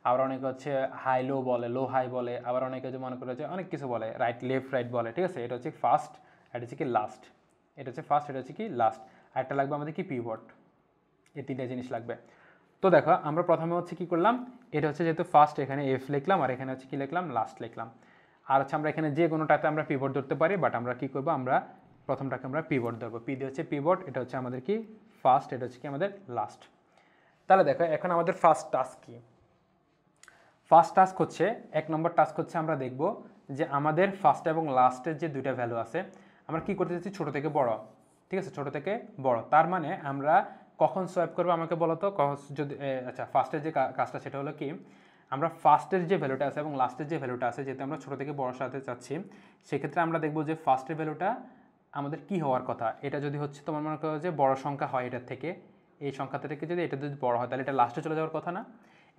আবার অনেকে হচ্ছে হাই লো বলে লো হাই বলে আবার অনেকে হচ্ছে মনে করে যে অনেক কিছু বলে রাইট লেফট রাইট বলে ঠিক আছে এটা হচ্ছে ফার্স্ট এটা হচ্ছে কি লাস্ট এটা হচ্ছে ফার্স্ট এটা হচ্ছে কি লাস্ট আরেকটা লাগবে আমাদের কি পিভট এই তিনটা জিনিস লাগবে তো দেখো আমরা প্রথমে হচ্ছে কি করলাম এটা হচ্ছে যেহেতু ফার্স্ট এখানে এফ লিখলাম আর এখানে হচ্ছে কি লিখলাম লাস্ট লিখলাম আর হচ্ছে আমরা এখানে যে কোনোটাতে আমরা পিভট ধরতে পারি বাট আমরা কি করব আমরা প্রথমটাকে আমরা পিভট ধরবো পি দিয়ে হচ্ছে পিভট এটা হচ্ছে আমাদের কি ফার্স্ট এটা হচ্ছে কি আমাদের লাস্ট তাহলে দেখো এখন আমাদের ফার্স্ট টাস্ক কি ফার্স্ট টাস্ক হচ্ছে এক নম্বর টাস্ক হচ্ছে আমরা দেখব যে আমাদের ফার্স্ট এবং লাস্টের যে দুইটা ভ্যালু আছে আমরা কি করতে চাচ্ছি ছোটো থেকে বড় ঠিক আছে ছোটো থেকে বড় তার মানে আমরা কখন সোয়াইপ করবো আমাকে বলো তো যদি আচ্ছা ফার্স্টের যে কাজটা সেটা হলো কি আমরা ফার্স্টের যে ভ্যালুটা আছে এবং লাস্টের যে ভ্যালুটা আছে যেহেতু আমরা ছোটো থেকে বড় সাথে চাচ্ছি সেক্ষেত্রে আমরা দেখব যে ফার্স্টের ভ্যালুটা আমাদের কি হওয়ার কথা এটা যদি হচ্ছে তোমার মনে করো যে বড় সংখ্যা হয় এটার থেকে এই সংখ্যা থেকে যদি এটা যদি বড় হয় তাহলে এটা লাস্টে চলে যাওয়ার কথা না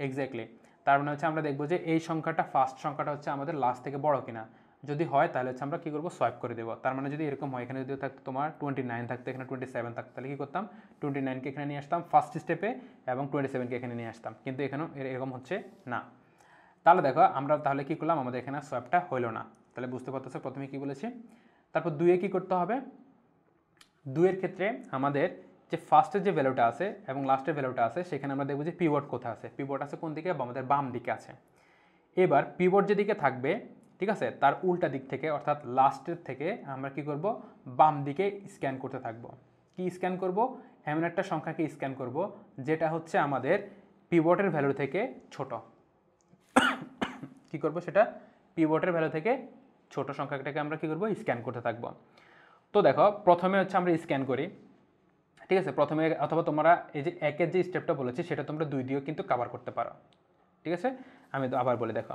এক্স্যাক্টলি তার মানে হচ্ছে আমরা দেখবো যে এই সংখ্যাটা ফার্স্ট সংখ্যাটা হচ্ছে আমাদের লাস্ট থেকে বড় কিনা যদি হয় তাহলে হচ্ছে আমরা কী করবো সোয়াইপ করে দেবো তার মানে যদি এরকম হয় এখানে যদি থাকতো তোমার টোয়েন্টি নাইন থাকতো এখানে টোয়েন্টি সেভেন থাকতো তাহলে কী করতাম টোয়েন্টি নাইনকে এখানে নিয়ে আসতাম ফার্স্ট স্টেপে এবং টোয়েন্টি সেভেনকে এখানে নিয়ে আসতাম কিন্তু এখানেও এরকম হচ্ছে না তাহলে দেখো আমরা তাহলে কী করলাম আমাদের এখানে সোয়াইপটা হইলো না তাহলে বুঝতে পারতেছো প্রথমে কী বলেছি তারপর দুয়ে কী করতে হবে দুয়ের ক্ষেত্রে আমাদের যে ফার্স্টের যে ভ্যালুটা আছে এবং লাস্টের ভ্যালুটা আছে সেখানে আমরা দেখব যে পিভট কোথায় আছে পিভট আছে কোন দিকে বা আমাদের বাম দিকে আছে এবার পিভট যেদিকে থাকবে ঠিক আছে তার উল্টা দিক থেকে অর্থাৎ লাস্টের থেকে আমরা কি করব বাম দিকে স্ক্যান করতে থাকব কি স্ক্যান করব এমন একটা সংখ্যাকে স্ক্যান করব যেটা হচ্ছে আমাদের পিবটের ভ্যালু থেকে ছোট কি করব সেটা পিবটের ভ্যালু থেকে ছোট সংখ্যাটাকে আমরা কি করব স্ক্যান করতে থাকব তো দেখো প্রথমে হচ্ছে আমরা স্ক্যান করি ঠিক আছে প্রথমে অথবা তোমরা এই যে একের যে স্টেপটা বলেছি সেটা তোমরা দুই দিয়েও কিন্তু কাভার করতে পারো ঠিক আছে আমি আবার বলে দেখো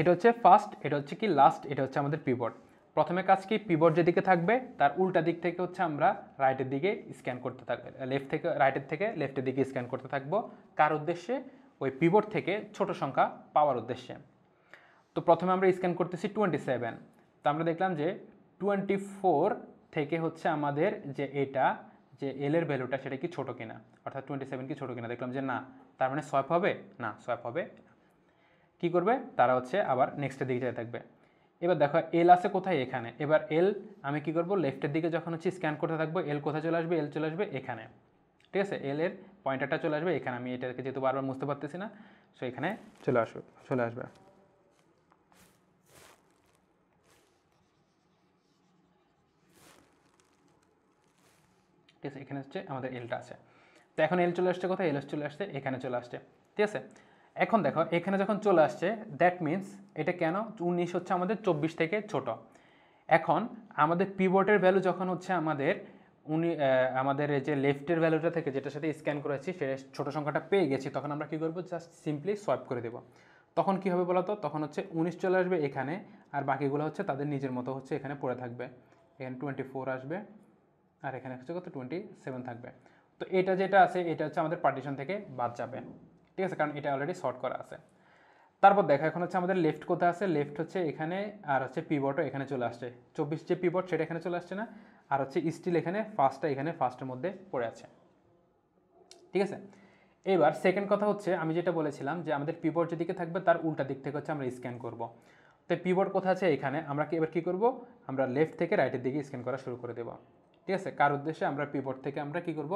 এটা হচ্ছে ফার্স্ট এটা হচ্ছে কি লাস্ট এটা হচ্ছে আমাদের পিবট প্রথমে কাজ কি পিবট যেদিকে থাকবে তার উল্টা দিক থেকে হচ্ছে আমরা রাইটের দিকে স্ক্যান করতে থাকবে লেফট থেকে রাইটের থেকে লেফটের দিকে স্ক্যান করতে থাকবো কার উদ্দেশ্যে ওই পিবট থেকে ছোট সংখ্যা পাওয়ার উদ্দেশ্যে তো প্রথমে আমরা স্ক্যান করতেছি টোয়েন্টি সেভেন তো আমরা দেখলাম যে টোয়েন্টি ফোর থেকে হচ্ছে আমাদের যে এটা যে এলের ভ্যালুটা সেটা কি ছোটো কিনা অর্থাৎ টোয়েন্টি সেভেন কি ছোটো কিনা দেখলাম যে না তার মানে সোয়াপ হবে না সোয়াপ হবে কি করবে তারা হচ্ছে আবার নেক্সটের দিকে যেতে থাকবে এবার দেখো এল আছে কোথায় এখানে এবার এল আমি কি করব লেফটের দিকে যখন হচ্ছে স্ক্যান করতে থাকবো এল কোথায় চলে আসবে এল চলে আসবে এখানে ঠিক আছে এল এর পয়েন্টারটা চলে আসবে এখানে আমি এটাকে যেহেতু বারবার বুঝতে পারতেছি না সো এখানে চলে আসবে চলে আসবে ঠিক আছে এখানে হচ্ছে আমাদের এলটা আছে তো এখন এল চলে আসছে কোথায় এল চলে আসছে এখানে চলে আসছে ঠিক আছে এখন দেখো এখানে যখন চলে আসছে দ্যাট মিনস এটা কেন উনিশ হচ্ছে আমাদের চব্বিশ থেকে ছোট এখন আমাদের পিভটের ভ্যালু যখন হচ্ছে আমাদের উনি আমাদের যে লেফটের ভ্যালুটা থেকে যেটার সাথে স্ক্যান করেছি সেটা ছোটো সংখ্যাটা পেয়ে গেছি তখন আমরা কী করবো জাস্ট সিম্পলি সোয়াইপ করে দেবো তখন কী হবে বলতো তখন হচ্ছে উনিশ চলে আসবে এখানে আর বাকিগুলো হচ্ছে তাদের নিজের মতো হচ্ছে এখানে পড়ে থাকবে এখানে টোয়েন্টি ফোর আসবে আর এখানে হচ্ছে কত টোয়েন্টি সেভেন থাকবে তো এটা যেটা আছে এটা হচ্ছে আমাদের পার্টিশন থেকে বাদ যাবে ঠিক আছে কারণ এটা অলরেডি শর্ট করা আছে তারপর দেখা এখন হচ্ছে আমাদের লেফট কোথায় আছে লেফট হচ্ছে এখানে আর হচ্ছে পিবটও এখানে চলে আসছে চব্বিশ যে পিবট সেটা এখানে চলে আসছে না আর হচ্ছে স্টিল এখানে ফার্স্টটা এখানে ফার্স্টের মধ্যে পড়ে আছে ঠিক আছে এবার সেকেন্ড কথা হচ্ছে আমি যেটা বলেছিলাম যে আমাদের পিবট যেদিকে থাকবে তার উল্টা দিক থেকে হচ্ছে আমরা স্ক্যান করব। তো পিবট কোথা আছে এখানে আমরা এবার কী করব আমরা লেফট থেকে রাইটের দিকে স্ক্যান করা শুরু করে দেব ঠিক আছে কার উদ্দেশ্যে আমরা পিবট থেকে আমরা কি করব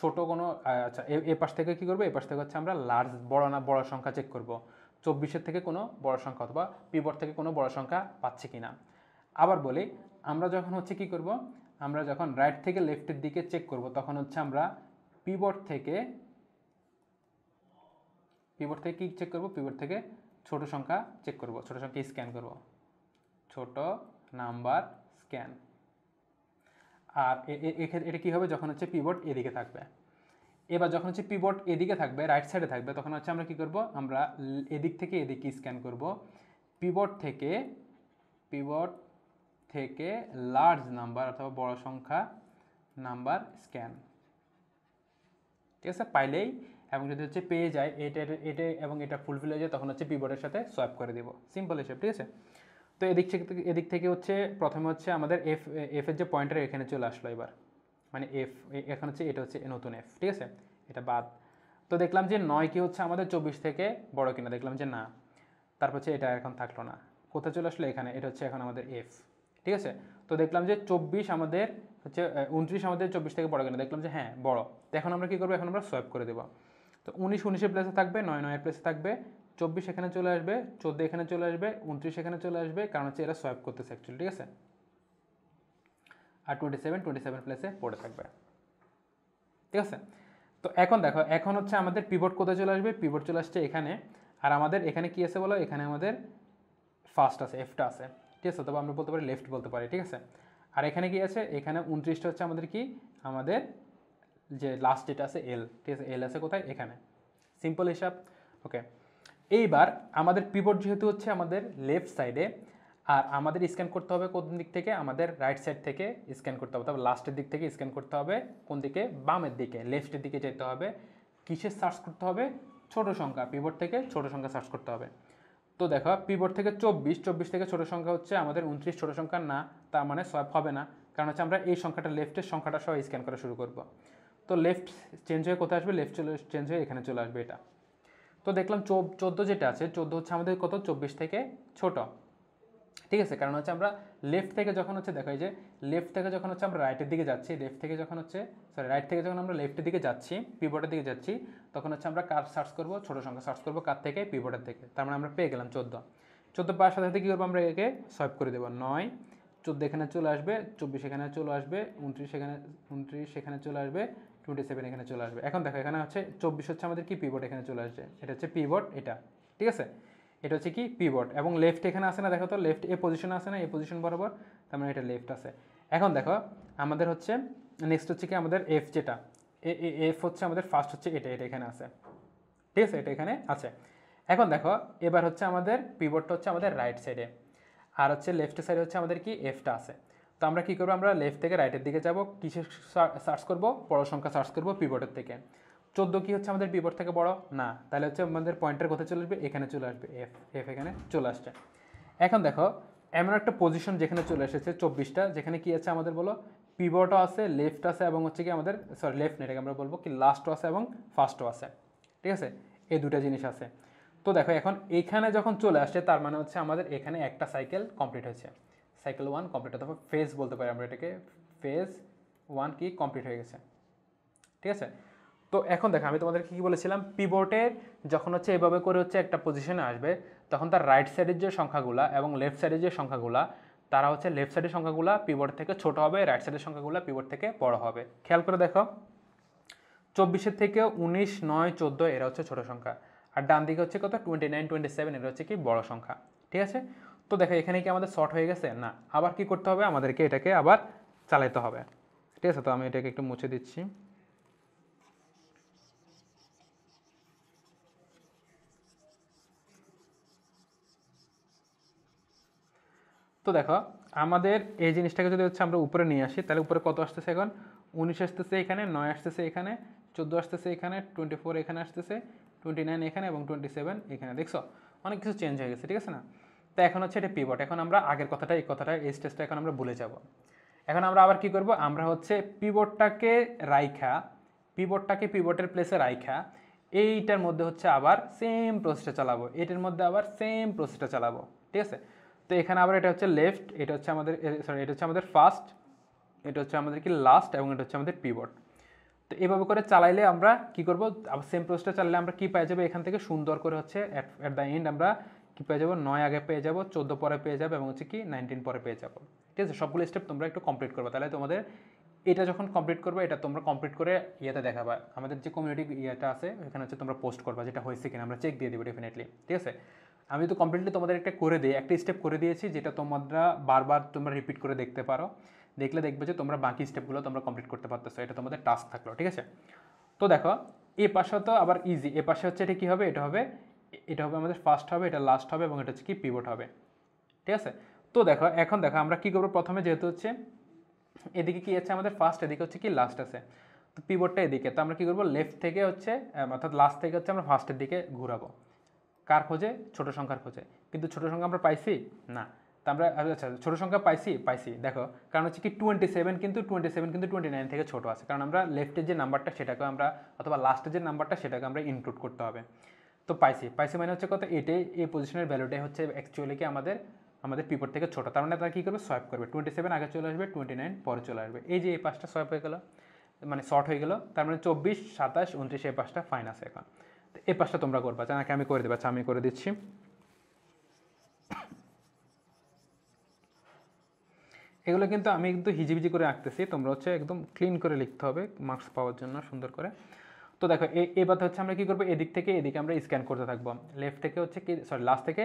ছোট কোনো আচ্ছা এ পাশ থেকে কি করবো এ পাশ থেকে হচ্ছে আমরা লার্জ বড় না বড় সংখ্যা চেক করব চব্বিশের থেকে কোনো বড় সংখ্যা অথবা পিবর থেকে কোনো বড় সংখ্যা পাচ্ছে কি না আবার বলি আমরা যখন হচ্ছে কি করব আমরা যখন রাইট থেকে লেফটের দিকে চেক করব তখন হচ্ছে আমরা পিবর থেকে পিবর থেকে কী চেক করব পিবর থেকে ছোট সংখ্যা চেক করব ছোট সংখ্যা স্ক্যান করব ছোট নাম্বার স্ক্যান আর এটা কী হবে যখন হচ্ছে পিবোর্ড এদিকে থাকবে এবার যখন হচ্ছে পিবোর্ড এদিকে থাকবে রাইট সাইডে থাকবে তখন হচ্ছে আমরা কি করব আমরা এদিক থেকে এদিকে স্ক্যান করব পিবোর্ড থেকে পিবোর্ড থেকে লার্জ নাম্বার অথবা বড় সংখ্যা নাম্বার স্ক্যান ঠিক আছে পাইলেই এবং যদি হচ্ছে পেয়ে যায় এটা এটা এবং এটা ফুলফিল হয়ে যায় তখন হচ্ছে পিবোর্ডের সাথে সোয়াইপ করে দেবো সিম্পল হিসেব ঠিক আছে তো এদিক থেকে এদিক থেকে হচ্ছে প্রথমে হচ্ছে আমাদের এফ এফের যে পয়েন্টার এখানে চলে আসলো এবার মানে এফ এখন হচ্ছে এটা হচ্ছে নতুন এফ ঠিক আছে এটা বাদ তো দেখলাম যে নয় কি হচ্ছে আমাদের চব্বিশ থেকে বড় কিনা দেখলাম যে না তারপর হচ্ছে এটা এখন থাকলো না কোথায় চলে আসলো এখানে এটা হচ্ছে এখন আমাদের এফ ঠিক আছে তো দেখলাম যে চব্বিশ আমাদের হচ্ছে উনত্রিশ আমাদের চব্বিশ থেকে বড় কিনা দেখলাম যে হ্যাঁ বড় এখন আমরা কী করবো এখন আমরা সোয়াইপ করে দেবো তো উনিশ উনিশের প্লেসে থাকবে নয় নয়ের প্লেসে থাকবে চব্বিশ এখানে চলে আসবে চোদ্দো এখানে চলে আসবে উনত্রিশ এখানে চলে আসবে কারণ হচ্ছে এরা সোয়াইপ করতেছে অ্যাকচুয়ালি ঠিক আছে আর টোয়েন্টি সেভেন টোয়েন্টি সেভেন প্লেসে পড়ে থাকবে ঠিক আছে তো এখন দেখো এখন হচ্ছে আমাদের পিভট কোথায় চলে আসবে পিভট চলে আসছে এখানে আর আমাদের এখানে কি আছে বলো এখানে আমাদের ফার্স্ট আছে এফটা আছে ঠিক আছে তবে আমরা বলতে পারি লেফট বলতে পারি ঠিক আছে আর এখানে কি আছে এখানে উনত্রিশটা হচ্ছে আমাদের কি আমাদের যে লাস্ট ডেট আছে এল ঠিক আছে এল আছে কোথায় এখানে সিম্পল হিসাব ওকে এইবার আমাদের পিভট যেহেতু হচ্ছে আমাদের লেফট সাইডে আর আমাদের স্ক্যান করতে হবে কোন দিক থেকে আমাদের রাইট সাইড থেকে স্ক্যান করতে হবে তবে লাস্টের দিক থেকে স্ক্যান করতে হবে কোন দিকে বামের দিকে লেফটের দিকে যেতে হবে কিসের সার্চ করতে হবে ছোট সংখ্যা পিভট থেকে ছোট সংখ্যা সার্চ করতে হবে তো দেখো পিভট থেকে চব্বিশ চব্বিশ থেকে ছোট সংখ্যা হচ্ছে আমাদের উনত্রিশ ছোট সংখ্যা না তার মানে সোয়াপ হবে না কারণ হচ্ছে আমরা এই সংখ্যাটা লেফটের সংখ্যাটা সহ স্ক্যান করা শুরু করব তো লেফট চেঞ্জ হয়ে কোথায় আসবে লেফট চলে চেঞ্জ হয়ে এখানে চলে আসবে এটা তো দেখলাম চোদ্দো যেটা আছে চোদ্দো হচ্ছে আমাদের কত চব্বিশ থেকে ছোট ঠিক আছে কারণ হচ্ছে আমরা লেফট থেকে যখন হচ্ছে দেখো যে লেফট থেকে যখন হচ্ছে আমরা রাইটের দিকে যাচ্ছি লেফট থেকে যখন হচ্ছে সরি রাইট থেকে যখন আমরা লেফটের দিকে যাচ্ছি পিবোটের দিকে যাচ্ছি তখন হচ্ছে আমরা কার সার্চ করবো ছোটো সংখ্যা সার্চ করবো কার থেকে পিবোটের থেকে তার মানে আমরা পেয়ে গেলাম চোদ্দো চোদ্দো পাওয়ার সাথে সাথে কী করবো আমরা একে সোয়াইপ করে দেবো নয় চোদ্দো এখানে চলে আসবে চব্বিশ এখানে চলে আসবে উনত্রিশ এখানে উনত্রিশ এখানে চলে আসবে 27 সেভেন এখানে চলে আসবে এখন দেখো এখানে হচ্ছে চব্বিশ হচ্ছে আমাদের কি পিভট এখানে চলে আসছে এটা হচ্ছে পিভট এটা ঠিক আছে এটা হচ্ছে কি পিভট এবং লেফট এখানে আসে না দেখো তো লেফট এ পজিশন আসে না এ পজিশন বরাবর তার মানে এটা লেফট আছে এখন দেখো আমাদের হচ্ছে নেক্সট হচ্ছে কি আমাদের এফ যেটা এফ হচ্ছে আমাদের ফার্স্ট হচ্ছে এটা এটা এখানে আছে ঠিক আছে এটা এখানে আছে এখন দেখো এবার হচ্ছে আমাদের পিভটটা হচ্ছে আমাদের রাইট সাইডে আর হচ্ছে লেফট সাইডে হচ্ছে আমাদের কি এফটা আছে তো আমরা কী করবো আমরা লেফট থেকে রাইটের দিকে যাব কিসে সার্চ করব বড় সংখ্যা সার্চ করব পিবটের থেকে চোদ্দ কি হচ্ছে আমাদের পিবট থেকে বড় না তাহলে হচ্ছে আমাদের পয়েন্টের কোথায় চলে আসবে এখানে চলে আসবে এফ এফ এখানে চলে আসছে এখন দেখো এমন একটা পজিশন যেখানে চলে এসেছে চব্বিশটা যেখানে কি আছে আমাদের বলো পিবটও আছে লেফট আছে এবং হচ্ছে কি আমাদের সরি লেফট নেটাকে আমরা বলবো কি লাস্টও আছে এবং ফার্স্টও আছে ঠিক আছে এই দুটা জিনিস আছে তো দেখো এখন এখানে যখন চলে আসছে তার মানে হচ্ছে আমাদের এখানে একটা সাইকেল কমপ্লিট হয়েছে সাইকেল ওয়ান কমপ্লিট অথবা ফেজ বলতে পারি আমরা এটাকে ফেজ ওয়ান কি কমপ্লিট হয়ে গেছে ঠিক আছে তো এখন দেখো আমি তোমাদেরকে কী বলেছিলাম পিবোটের যখন হচ্ছে এভাবে করে হচ্ছে একটা পজিশনে আসবে তখন তার রাইট সাইডের যে সংখ্যাগুলা এবং লেফট সাইডের যে সংখ্যাগুলা তারা হচ্ছে লেফট সাইডের সংখ্যাগুলো পিবোর্ড থেকে ছোট হবে রাইট সাইডের সংখ্যাগুলো পিবোর্ড থেকে বড় হবে খেয়াল করে দেখো চব্বিশের থেকে উনিশ নয় চোদ্দো এরা হচ্ছে ছোট সংখ্যা আর ডান দিকে হচ্ছে কত টোয়েন্টি নাইন টোয়েন্টি সেভেন এরা হচ্ছে কি বড় সংখ্যা ঠিক আছে তো দেখো এখানে কি আমাদের শর্ট হয়ে গেছে না আবার কি করতে হবে আমাদেরকে এটাকে আবার চালাতে হবে ঠিক আছে তো আমি এটাকে একটু মুছে দিচ্ছি তো দেখো আমাদের এই জিনিসটাকে যদি হচ্ছে আমরা উপরে নিয়ে আসি তাহলে উপরে কত আসতেছে এখন উনিশ আসতেছে এখানে নয় আসতেছে এখানে চোদ্দো আসতেছে এখানে টোয়েন্টি ফোর এখানে আসতেছে টোয়েন্টি নাইন এখানে এবং টোয়েন্টি সেভেন এখানে দেখছো অনেক কিছু চেঞ্জ হয়ে গেছে ঠিক আছে না তা এখন হচ্ছে এটা পিভট এখন আমরা আগের কথাটা এই কথাটা এই স্টেজটা এখন আমরা ভুলে যাব এখন আমরা আবার কি করব আমরা হচ্ছে পিভটটাকে রাইখা পিভটটাকে পিভটের প্লেসে রাইখা এইটার মধ্যে হচ্ছে আবার সেম প্রসেসটা চালাবো এটার মধ্যে আবার সেম প্রসেসটা চালাবো ঠিক আছে তো এখানে আবার এটা হচ্ছে লেফট এটা হচ্ছে আমাদের সরি এটা হচ্ছে আমাদের ফার্স্ট এটা হচ্ছে আমাদের কি লাস্ট এবং এটা হচ্ছে আমাদের পিভট তো এভাবে করে চালাইলে আমরা কি করব আবার সেম প্রসেসটা চালালে আমরা কি পাই যাব এখান থেকে সুন্দর করে হচ্ছে অ্যাট দ্য এন্ড আমরা কী পেয়ে যাবো নয় আগে পেয়ে যাবো চোদ্দো পরে পেয়ে যাবো এবং হচ্ছে কি নাইনটিন পরে পেয়ে যাবো ঠিক আছে সবগুলো স্টেপ তোমরা একটু কমপ্লিট করবে তাহলে তোমাদের এটা যখন কমপ্লিট করবে এটা তোমরা কমপ্লিট করে ইয়েতে দেখাবা আমাদের যে কমিউনিটি ইয়েটা আছে এখানে হচ্ছে তোমরা পোস্ট করবা যেটা হয়েছে কিনা আমরা চেক দিয়ে দেবো ডেফিনেটলি ঠিক আছে আমি তো কমপ্লিটলি তোমাদের একটা করে দিই একটা স্টেপ করে দিয়েছি যেটা তোমরা বারবার তোমরা রিপিট করে দেখতে পারো দেখলে দেখবে যে তোমরা বাকি স্টেপগুলো তোমরা কমপ্লিট করতে পারতেছো এটা তোমাদের টাস্ক থাকলো ঠিক আছে তো দেখো এ পাশে তো আবার ইজি এ পাশে হচ্ছে এটা কী হবে এটা হবে এটা হবে আমাদের ফার্স্ট হবে এটা লাস্ট হবে এবং এটা হচ্ছে কি পিভট হবে ঠিক আছে তো দেখো এখন দেখো আমরা কি করবো প্রথমে যেহেতু হচ্ছে এদিকে কি আছে আমাদের ফার্স্ট এদিকে হচ্ছে কি লাস্ট আছে তো পিভটটা এদিকে তো আমরা কি করবো লেফট থেকে হচ্ছে অর্থাৎ লাস্ট থেকে হচ্ছে আমরা ফার্স্টের দিকে ঘুরাবো কার খোঁজে ছোটো সংখ্যার খোঁজে কিন্তু ছোট সংখ্যা আমরা পাইছি না তো আমরা আচ্ছা ছোটো সংখ্যা পাইছি পাইছি দেখো কারণ হচ্ছে কি টোয়েন্টি সেভেন কিন্তু টোয়েন্টি সেভেন কিন্তু টোয়েন্টি নাইন থেকে ছোটো আছে কারণ আমরা লেফটের যে নাম্বারটা সেটাকে আমরা অথবা লাস্টের যে নাম্বারটা সেটাকে আমরা ইনক্লুড করতে হবে তো পাইসি পাইসি মানে হচ্ছে কত এটাই এই পজিশনের ভ্যালুটাই হচ্ছে অ্যাকচুয়ালি কি আমাদের আমাদের পিপর থেকে ছোটো তার মানে তারা কী করবে সোয়াইপ করবে টোয়েন্টি সেভেন আগে চলে আসবে টোয়েন্টি নাইন পরে চলে আসবে এই যে এই পাঁচটা সোয়াইপ হয়ে গেল মানে শর্ট হয়ে গেল তার মানে চব্বিশ সাতাশ উনত্রিশ এই পাঁচটা ফাইন আছে এখন তো এই পাঁচটা তোমরা করবা আচ্ছা নাকি আমি করে দেবো আচ্ছা আমি করে দিচ্ছি এগুলো কিন্তু আমি কিন্তু হিজিবিজি করে আঁকতেছি তোমরা হচ্ছে একদম ক্লিন করে লিখতে হবে মার্কস পাওয়ার জন্য সুন্দর করে তো দেখো এবার হচ্ছে আমরা কি করবো এদিক থেকে এদিকে আমরা স্ক্যান করতে থাকবো লেফট থেকে হচ্ছে কি সরি লাস্ট থেকে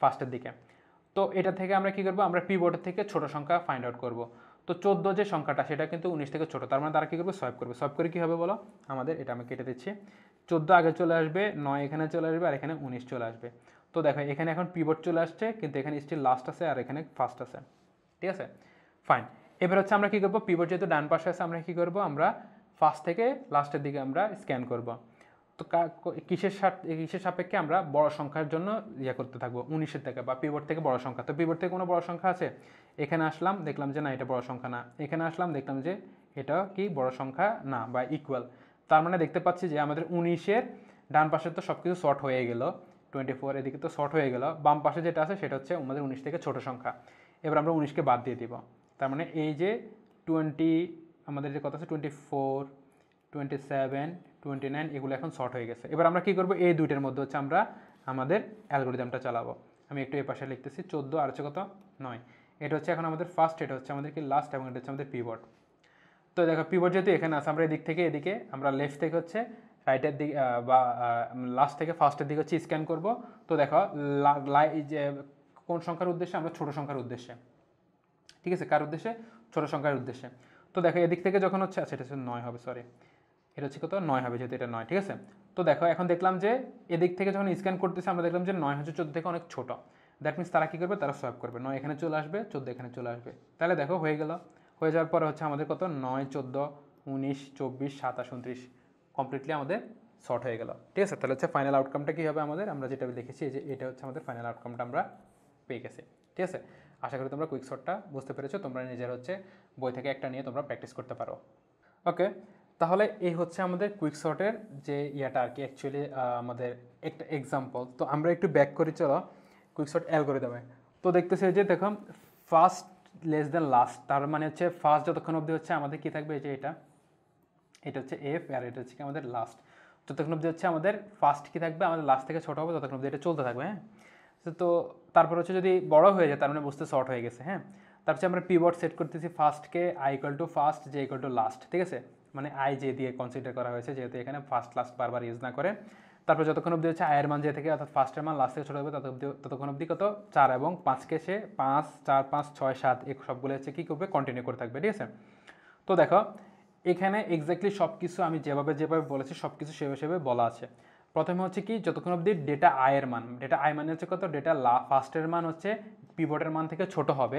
ফার্স্টের দিকে তো এটা থেকে আমরা কি করবো আমরা বোর্ডের থেকে ছোট সংখ্যা ফাইন্ড আউট করবো তো চোদ্দো যে সংখ্যাটা সেটা কিন্তু উনিশ থেকে ছোটো তার মানে তারা কী করবে সোয়াইপ করবে সোয়াইপ করে কী হবে বলো আমাদের এটা আমি কেটে দিচ্ছি চোদ্দো আগে চলে আসবে নয় এখানে চলে আসবে আর এখানে উনিশ চলে আসবে তো দেখো এখানে এখন বোর্ড চলে আসছে কিন্তু এখানে স্টিল লাস্ট আছে আর এখানে ফার্স্ট আছে ঠিক আছে ফাইন এবার হচ্ছে আমরা কী করবো বোর্ড যেহেতু ডান পাশে আছে আমরা কী করবো আমরা ফার্স্ট থেকে লাস্টের দিকে আমরা স্ক্যান করব তো কিসের কিসের সাপেক্ষে আমরা বড় সংখ্যার জন্য ইয়া করতে থাকবো উনিশের থেকে বা পিভট থেকে বড় সংখ্যা তো পিভট থেকে কোনো বড় সংখ্যা আছে এখানে আসলাম দেখলাম যে না এটা বড় সংখ্যা না এখানে আসলাম দেখলাম যে এটা কি বড় সংখ্যা না বা ইকুয়াল তার মানে দেখতে পাচ্ছি যে আমাদের উনিশের ডান পাশে তো সব কিছু শর্ট হয়ে গেল টোয়েন্টি ফোর এদিকে তো শর্ট হয়ে গেল বাম পাশে যেটা আছে সেটা হচ্ছে আমাদের উনিশ থেকে ছোট সংখ্যা এবার আমরা উনিশকে বাদ দিয়ে দিব তার মানে এই যে টোয়েন্টি আমাদের যে কথা আছে twenty four twenty seven twenty nine এগুলো এখন শর্ট হয়ে গেছে এবার আমরা কী করবো এই দুইটার মধ্যে হচ্ছে আমরা আমাদের অ্যালগোরিদমটা চালাবো আমি একটু এ পাশে লিখতেছি চোদ্দো আর হচ্ছে কত নয় এটা হচ্ছে এখন আমাদের ফার্স্ট এটা হচ্ছে আমাদের কি লাস্ট এবং এটা হচ্ছে আমাদের পিবট তো দেখো পিবট যেহেতু এখানে আছে আমরা এদিক থেকে এদিকে আমরা লেফট থেকে হচ্ছে রাইটের দিক বা লাস্ট থেকে ফার্স্টের দিকে হচ্ছে স্ক্যান করবো তো দেখো লাই যে কোন সংখ্যার উদ্দেশ্যে আমরা ছোট সংখ্যার উদ্দেশ্যে ঠিক আছে কার উদ্দেশ্যে ছোট সংখ্যার উদ্দেশ্যে তো দেখো এদিক থেকে যখন হচ্ছে আচ্ছা এটা হচ্ছে নয় হবে সরি এটা হচ্ছে কত নয় হবে যেহেতু এটা নয় ঠিক আছে তো দেখো এখন দেখলাম যে এদিক থেকে যখন স্ক্যান করতেছে আমরা দেখলাম যে নয় হচ্ছে চোদ্দ থেকে অনেক ছোটো দ্যাট মিনস তারা কী করবে তারা সোয়াপ করবে নয় এখানে চলে আসবে চোদ্দো এখানে চলে আসবে তাহলে দেখো হয়ে গেল হয়ে যাওয়ার পরে হচ্ছে আমাদের কত নয় চোদ্দো উনিশ চব্বিশ সাতাশ উনত্রিশ কমপ্লিটলি আমাদের শর্ট হয়ে গেল ঠিক আছে তাহলে হচ্ছে ফাইনাল আউটকামটা কী হবে আমাদের আমরা যেটা দেখেছি যে এটা হচ্ছে আমাদের ফাইনাল আউটকামটা আমরা পেয়ে গেছি ঠিক আছে আশা করি তোমরা কুইক শটটা বুঝতে পেরেছো তোমরা নিজের হচ্ছে বই থেকে একটা নিয়ে তোমরা প্র্যাকটিস করতে পারো ওকে তাহলে এই হচ্ছে আমাদের কুইক শর্টের যে ইয়াটা আর কি অ্যাকচুয়ালি আমাদের একটা এক্সাম্পল তো আমরা একটু ব্যাক করি চলো কুইক শর্ট দেবে তো দেখতেছি যে দেখো ফার্স্ট লেস দেন লাস্ট তার মানে হচ্ছে ফার্স্ট যতক্ষণ অবধি হচ্ছে আমাদের কী থাকবে এই যে এটা এটা হচ্ছে এফ আর এটা হচ্ছে কি আমাদের লাস্ট যতক্ষণ অবধি হচ্ছে আমাদের ফার্স্ট কী থাকবে আমাদের লাস্ট থেকে ছোটো হবে ততক্ষণ অবধি এটা চলতে থাকবে হ্যাঁ তো তারপর হচ্ছে যদি বড় হয়ে যায় তার মানে বুঝতে শর্ট হয়ে গেছে হ্যাঁ তারপরে আমরা পিভট সেট করতেছি ফার্স্টকে I equal to first J equal to last ঠিক আছে মানে আই যে দিয়ে কনসিডার করা হয়েছে যেহেতু এখানে ফার্স্ট লাস্ট বারবার ইউজ না করে তারপর যতক্ষণ অবধি হচ্ছে আয়ের মান যে থেকে অর্থাৎ ফার্স্টের মান লাস্ট থেকে ছোটো হবে তত অবধি ততক্ষণ অবধি কত চার এবং পাঁচকে সে পাঁচ চার পাঁচ ছয় সাত এক সবগুলো হচ্ছে কী করবে কন্টিনিউ করে থাকবে ঠিক আছে তো দেখো এখানে এক্স্যাক্টলি সব কিছু আমি যেভাবে যেভাবে বলেছি সব কিছু সেভাবে সেভাবে বলা আছে প্রথমে হচ্ছে কি যতক্ষণ অবধি ডেটা আয়ের মান ডেটা আয় মানে হচ্ছে কত ডেটা লা ফার্স্টের মান হচ্ছে পিভটের মান থেকে ছোট হবে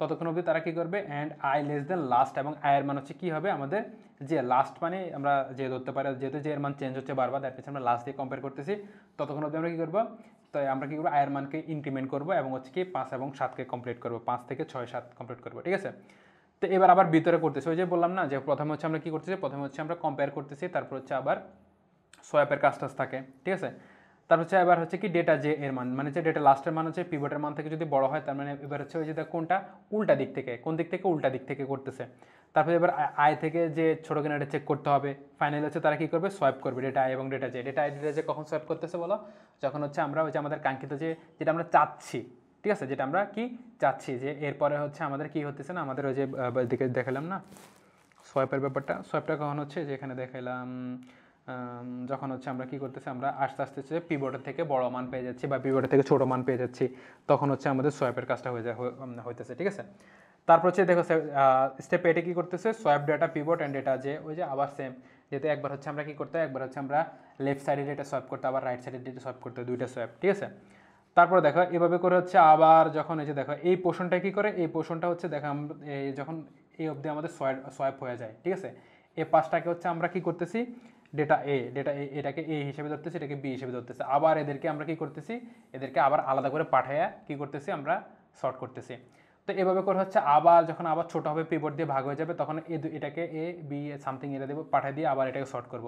ততক্ষণ অবধি তারা কী করবে and I less than last এবং আয়ের মান হচ্ছে কী হবে আমাদের যে লাস্ট মানে আমরা যে ধরতে পারি যেহেতু যে এর মান চেঞ্জ হচ্ছে বারবার দ্যাট মিস আমরা লাস্ট দিয়ে কম্পেয়ার করতেছি ততক্ষণ অবধি আমরা কী করবো তাই আমরা কী করবো আয়ের মানকে ইনক্রিমেন্ট করবো এবং হচ্ছে কি পাঁচ এবং সাতকে কমপ্লিট করবো পাঁচ থেকে ছয় সাত কমপ্লিট করবো ঠিক আছে তো এবার আবার ভিতরে করতেছি ওই যে বললাম না যে প্রথমে হচ্ছে আমরা কী করতেছি প্রথমে হচ্ছে আমরা কম্পেয়ার করতেছি তারপর হচ্ছে আবার সোয়াপের কাজটাজ থাকে ঠিক আছে তার হচ্ছে এবার হচ্ছে কি ডেটা যে এর মান মানে যে ডেটা লাস্টের মান হচ্ছে পিভটের মান থেকে যদি বড় হয় তার মানে এবার হচ্ছে ওই যে কোনটা উল্টা দিক থেকে কোন দিক থেকে উল্টা দিক থেকে করতেছে তারপরে এবার আয় থেকে যে ছোটো কেনাটা এটা চেক করতে হবে ফাইনাল হচ্ছে তারা কী করবে সোয়াইপ করবে ডেটা আয় এবং ডেটা যে ডেটা আয় ডেটা যে কখন সোয়াইপ করতেছে বলো যখন হচ্ছে আমরা ওই যে আমাদের কাঙ্ক্ষিত যে যেটা আমরা চাচ্ছি ঠিক আছে যেটা আমরা কি চাচ্ছি যে এরপরে হচ্ছে আমাদের কি হতেছে না আমাদের ওই যে দিকে দেখালাম না সোয়াইপের ব্যাপারটা সোয়াইপটা কখন হচ্ছে যে এখানে দেখালাম যখন হচ্ছে আমরা কি করতেছি আমরা আস্তে আস্তে হচ্ছে পিবোর্ডের থেকে বড় মান পেয়ে যাচ্ছি বা পিবোর্ডের থেকে ছোট মান পেয়ে যাচ্ছি তখন হচ্ছে আমাদের সোয়াপের কাজটা হয়ে যায় হইতেছে ঠিক আছে তারপর হচ্ছে দেখো স্টেপ এটে কী করতেছে সোয়াপ ডেটা পিবোর্ড অ্যান্ড ডেটা যে ওই যে আবার সেম যেহেতু একবার হচ্ছে আমরা কী করতে একবার হচ্ছে আমরা লেফট সাইডে ডেটা সোয়াপ করতে আবার রাইট সাইডে ডেটা সোয়াপ করতে দুইটা সোয়াপ ঠিক আছে তারপর দেখো এভাবে করে হচ্ছে আবার যখন এই যে দেখো এই পোশনটা কী করে এই পোশনটা হচ্ছে দেখো আমরা যখন এই অবধি আমাদের সোয়াপ হয়ে যায় ঠিক আছে এই পাঁচটাকে হচ্ছে আমরা কী করতেছি ডেটা এ ডেটা এ এটাকে এ হিসেবে ধরতেছি এটাকে বি হিসেবে ধরতেছি আবার এদেরকে আমরা কি করতেছি এদেরকে আবার আলাদা করে পাঠায় কি করতেছি আমরা শর্ট করতেছি তো এভাবে করে হচ্ছে আবার যখন আবার ছোটো হবে পিবোর্ড দিয়ে ভাগ হয়ে যাবে তখন এ এটাকে এ বি সামথিং এটা দেবো পাঠিয়ে দিয়ে আবার এটাকে শর্ট করব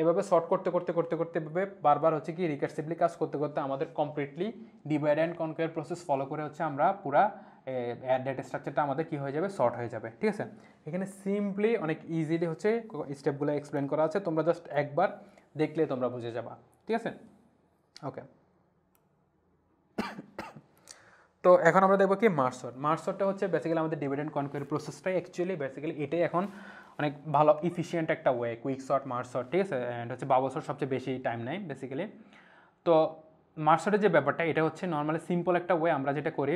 এভাবে শর্ট করতে করতে করতে করতে এভাবে বারবার হচ্ছে কি রিকার্সিভলি কাজ করতে করতে আমাদের completely divide and conquer process follow করে হচ্ছে আমরা পুরা ডেটা স্ট্রাকচারটা আমাদের কি হয়ে যাবে শর্ট হয়ে যাবে ঠিক আছে এখানে সিম্পলি অনেক ইজিলি হচ্ছে স্টেপগুলো এক্সপ্লেন করা আছে তোমরা জাস্ট একবার দেখলে তোমরা বুঝে যাবা ঠিক আছে ওকে [coughs] তো এখন আমরা দেখবো কি মার্সর মার্সরটা হচ্ছে বেসিক্যালি আমাদের ডিভিডেন্ড কনকোয়ের প্রসেসটাই অ্যাকচুয়ালি বেসিক্যালি এটাই এখন অনেক ভালো ইফিসিয়েন্ট একটা ওয়ে কুইক শট মার্সর ঠিক আছে অ্যান্ড হচ্ছে বাবসর সবচেয়ে বেশি টাইম নেয় বেসিক্যালি তো মার্সরের যে ব্যাপারটা এটা হচ্ছে নর্মালি সিম্পল একটা ওয়ে আমরা যেটা করি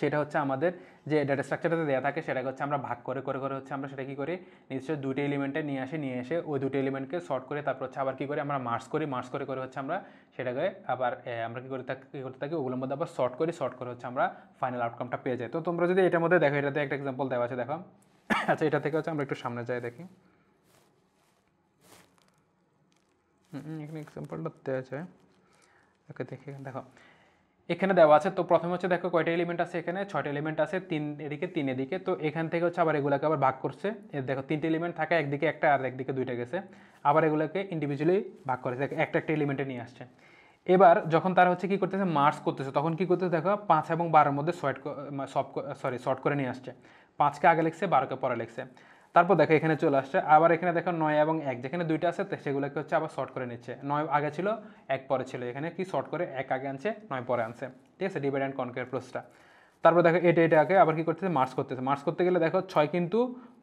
সেটা হচ্ছে আমাদের যে ডেটা স্ট্রাকচারটা দেওয়া থাকে সেটাকে হচ্ছে আমরা ভাগ করে করে করে হচ্ছে আমরা সেটা কী করি নিশ্চয় দুটো এলিমেন্টে নিয়ে আসি নিয়ে এসে ওই দুটো এলিমেন্টকে শর্ট করে তারপর হচ্ছে আবার কী করি আমরা মার্স করি মার্স করে করে হচ্ছে আমরা সেটাকে আবার আমরা কী করে থাকি করতে থাকি ওগুলোর মধ্যে আবার শর্ট করি শর্ট করে হচ্ছে আমরা ফাইনাল আউটকামটা পেয়ে যাই তো তোমরা যদি এটার মধ্যে দেখো এটাতে একটা এক্সাম্পল দেওয়া আছে দেখো আচ্ছা এটা থেকে হচ্ছে আমরা একটু সামনে যাই দেখি এখানে এক্সাম্পলটা দেওয়া আছে ওকে দেখি দেখো এখানে দেওয়া আছে তো প্রথমে হচ্ছে দেখো কয়টা এলিমেন্ট আছে এখানে ছয়টা এলিমেন্ট আছে তিন এদিকে তিন এদিকে তো এখান থেকে হচ্ছে আবার এগুলোকে আবার ভাগ করছে এর দেখো তিনটে এলিমেন্ট থাকে একদিকে একটা আর একদিকে দুইটা গেছে আবার এগুলোকে ইন্ডিভিজুয়ালি ভাগ করেছে একটা একটা এলিমেন্টে নিয়ে আসছে এবার যখন তারা হচ্ছে কি করতেছে মার্চ করতেছে তখন কি করতেছে দেখো পাঁচ এবং বারোর মধ্যে শর্ট সরি শর্ট করে নিয়ে আসছে পাঁচকে আগে লিখছে বারোকে পরে লিখছে তারপর দেখো এখানে চলে আসছে আবার এখানে দেখো নয় এবং এক যেখানে দুইটা আছে সেগুলোকে হচ্ছে আবার শর্ট করে নিচ্ছে নয় আগে ছিল এক পরে ছিল এখানে কি শর্ট করে এক আগে আনছে নয় পরে আনছে ঠিক আছে ডিভাইড অ্যান্ড কনকের প্রোসটা তারপর দেখো এটা এটাকে আবার কি করতেছে মার্চ করতেছে মার্চ করতে গেলে দেখো ছয় কিন্তু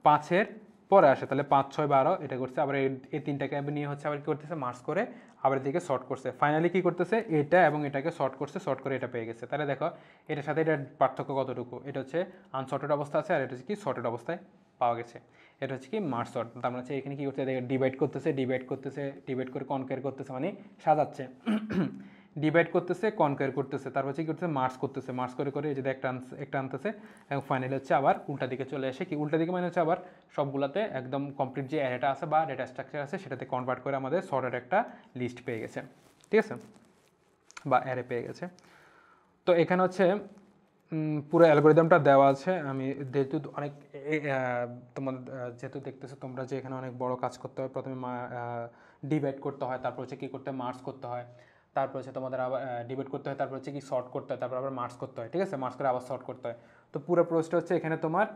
পাঁচের পরে আসে তাহলে পাঁচ ছয় বারো এটা করছে আবার এই তিনটাকে নিয়ে হচ্ছে আবার কী করতেছে মার্চ করে আবার এদিকে শর্ট করছে ফাইনালি কী করতেছে এটা এবং এটাকে শর্ট করছে শর্ট করে এটা পেয়ে গেছে তাহলে দেখো এটার সাথে এটার পার্থক্য কতটুকু এটা হচ্ছে আনশর্টেড অবস্থা আছে আর এটা হচ্ছে কি শর্টেড অবস্থায় পাওয়া গেছে এটা হচ্ছে কি মার্স তার মানে হচ্ছে এখানে কী করছে ডিভাইড করতেছে ডিভাইড করতেছে ডিভাইড করে কনকের করতেছে মানে সাজাচ্ছে ডিভাইড [clears throat] করতেছে কনকের করতেছে তারপর হচ্ছে কী করতেছে মার্স করতেছে মার্স করে করে যদি একটা একটা আনতেছে এবং ফাইনালি হচ্ছে আবার উল্টা দিকে চলে আসে কি উল্টা দিকে মানে হচ্ছে আবার সবগুলোতে একদম কমপ্লিট যে অ্যারেটা আছে বা ডেটা স্ট্রাকচার আছে সেটাতে কনভার্ট করে আমাদের সর্টের একটা লিস্ট পেয়ে গেছে ঠিক আছে বা অ্যারে পেয়ে গেছে তো এখানে হচ্ছে পুরো অ্যালগোরিদমটা দেওয়া আছে আমি যেহেতু অনেক তোমাদের যেহেতু দেখতেছো তোমরা যে এখানে অনেক বড় কাজ করতে হয় প্রথমে ডিবেট করতে হয় তারপর হচ্ছে কী করতে হয় করতে হয় তারপর হচ্ছে তোমাদের আবার ডিবেট করতে হয় তারপর হচ্ছে কি শর্ট করতে হয় তারপর আবার মার্কস করতে হয় ঠিক আছে মার্স করে আবার শর্ট করতে হয় তো পুরো প্রসেসটা হচ্ছে এখানে তোমার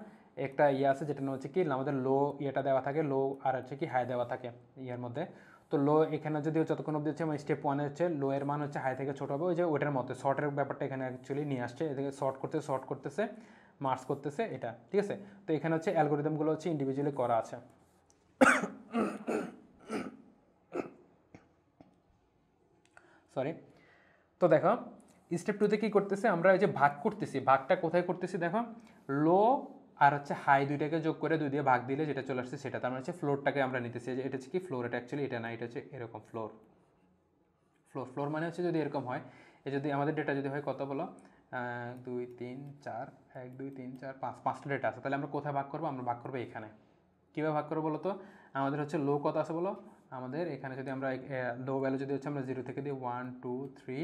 একটা ইয়ে আছে যেটা হচ্ছে কি আমাদের লো ইয়েটা দেওয়া থাকে লো আর হচ্ছে কি হাই দেওয়া থাকে ইয়ের মধ্যে তো লো এখানে যদি যতক্ষণ অব্দি হচ্ছে আমার স্টেপ ওয়ানে হচ্ছে লো এর মান হচ্ছে হাই থেকে ছোটো হবে ওই যে ওইটার মতো শর্টের ব্যাপারটা এখানে অ্যাকচুয়ালি নিয়ে আসছে এদিকে শর্ট করতে শর্ট করতেছে মার্স করতেছে এটা ঠিক আছে তো এখানে হচ্ছে অ্যালগোরিদমগুলো হচ্ছে ইন্ডিভিজুয়ালি করা আছে সরি তো দেখো স্টেপ টুতে কী করতেছে আমরা ওই যে ভাগ করতেছি ভাগটা কোথায় করতেছি দেখো লো আর হচ্ছে হাই দুইটাকে যোগ করে দুই দিয়ে ভাগ দিলে যেটা চলে আসছে সেটা তার মানে হচ্ছে ফ্লোরটাকে আমরা নিতেছি যে এটা হচ্ছে কি ফ্লোর এটা অ্যাকচুয়ালি এটা না এটা হচ্ছে এরকম ফ্লোর ফ্লোর ফ্লোর মানে হচ্ছে যদি এরকম হয় এ যদি আমাদের ডেটা যদি হয় কত বলো দুই তিন চার এক দুই তিন চার পাঁচ পাঁচটা ডেটা আছে তাহলে আমরা কোথায় ভাগ করবো আমরা ভাগ করবো এখানে কীভাবে ভাগ করবো বলো তো আমাদের হচ্ছে লো কত আছে বলো আমাদের এখানে যদি আমরা লো ভ্যালু যদি হচ্ছে আমরা জিরো থেকে দিই ওয়ান টু থ্রি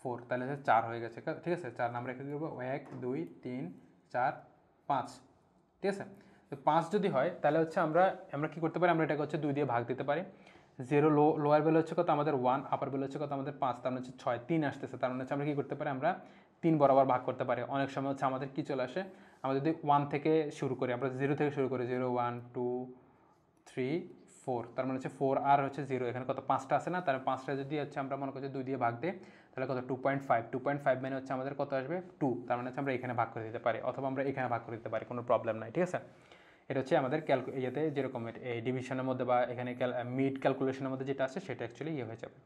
ফোর তাহলে হচ্ছে চার হয়ে গেছে ঠিক আছে চার আমরা এখানে করবো এক দুই তিন চার পাঁচ ঠিক আছে তো পাঁচ যদি হয় তাহলে হচ্ছে আমরা আমরা কী করতে পারি আমরা এটাকে হচ্ছে দুই দিয়ে ভাগ দিতে পারি জিরো লো লোয়ার বেল হচ্ছে কত আমাদের ওয়ান আপার বেল হচ্ছে কত আমাদের পাঁচ তার মানে হচ্ছে ছয় তিন আসতেছে তার মানে হচ্ছে আমরা কী করতে পারি আমরা তিন বরাবর ভাগ করতে পারি অনেক সময় হচ্ছে আমাদের কী চলে আসে আমরা যদি ওয়ান থেকে শুরু করি আমরা জিরো থেকে শুরু করি zero one two three four তার মানে হচ্ছে ফোর আর হচ্ছে জিরো এখানে কত পাঁচটা আসে না তার পাঁচটা যদি হচ্ছে আমরা মনে করছি দুই দিয়ে ভাগ দিই তাহলে কত two point five two point five মানে হচ্ছে আমাদের কত আসবে টু তার মানে হচ্ছে আমরা এখানে ভাগ করে দিতে পারি অথবা আমরা এখানে ভাগ করে দিতে পারি কোনো প্রবলেম নাই ঠিক আছে এটা হচ্ছে আমাদের ক্যালকু ইয়েতে যেরকম এই ডিভিশনের মধ্যে বা এখানে মিড ক্যালকুলেশনের মধ্যে যেটা আছে সেটা অ্যাকচুয়ালি ইয়ে হয়ে যাবে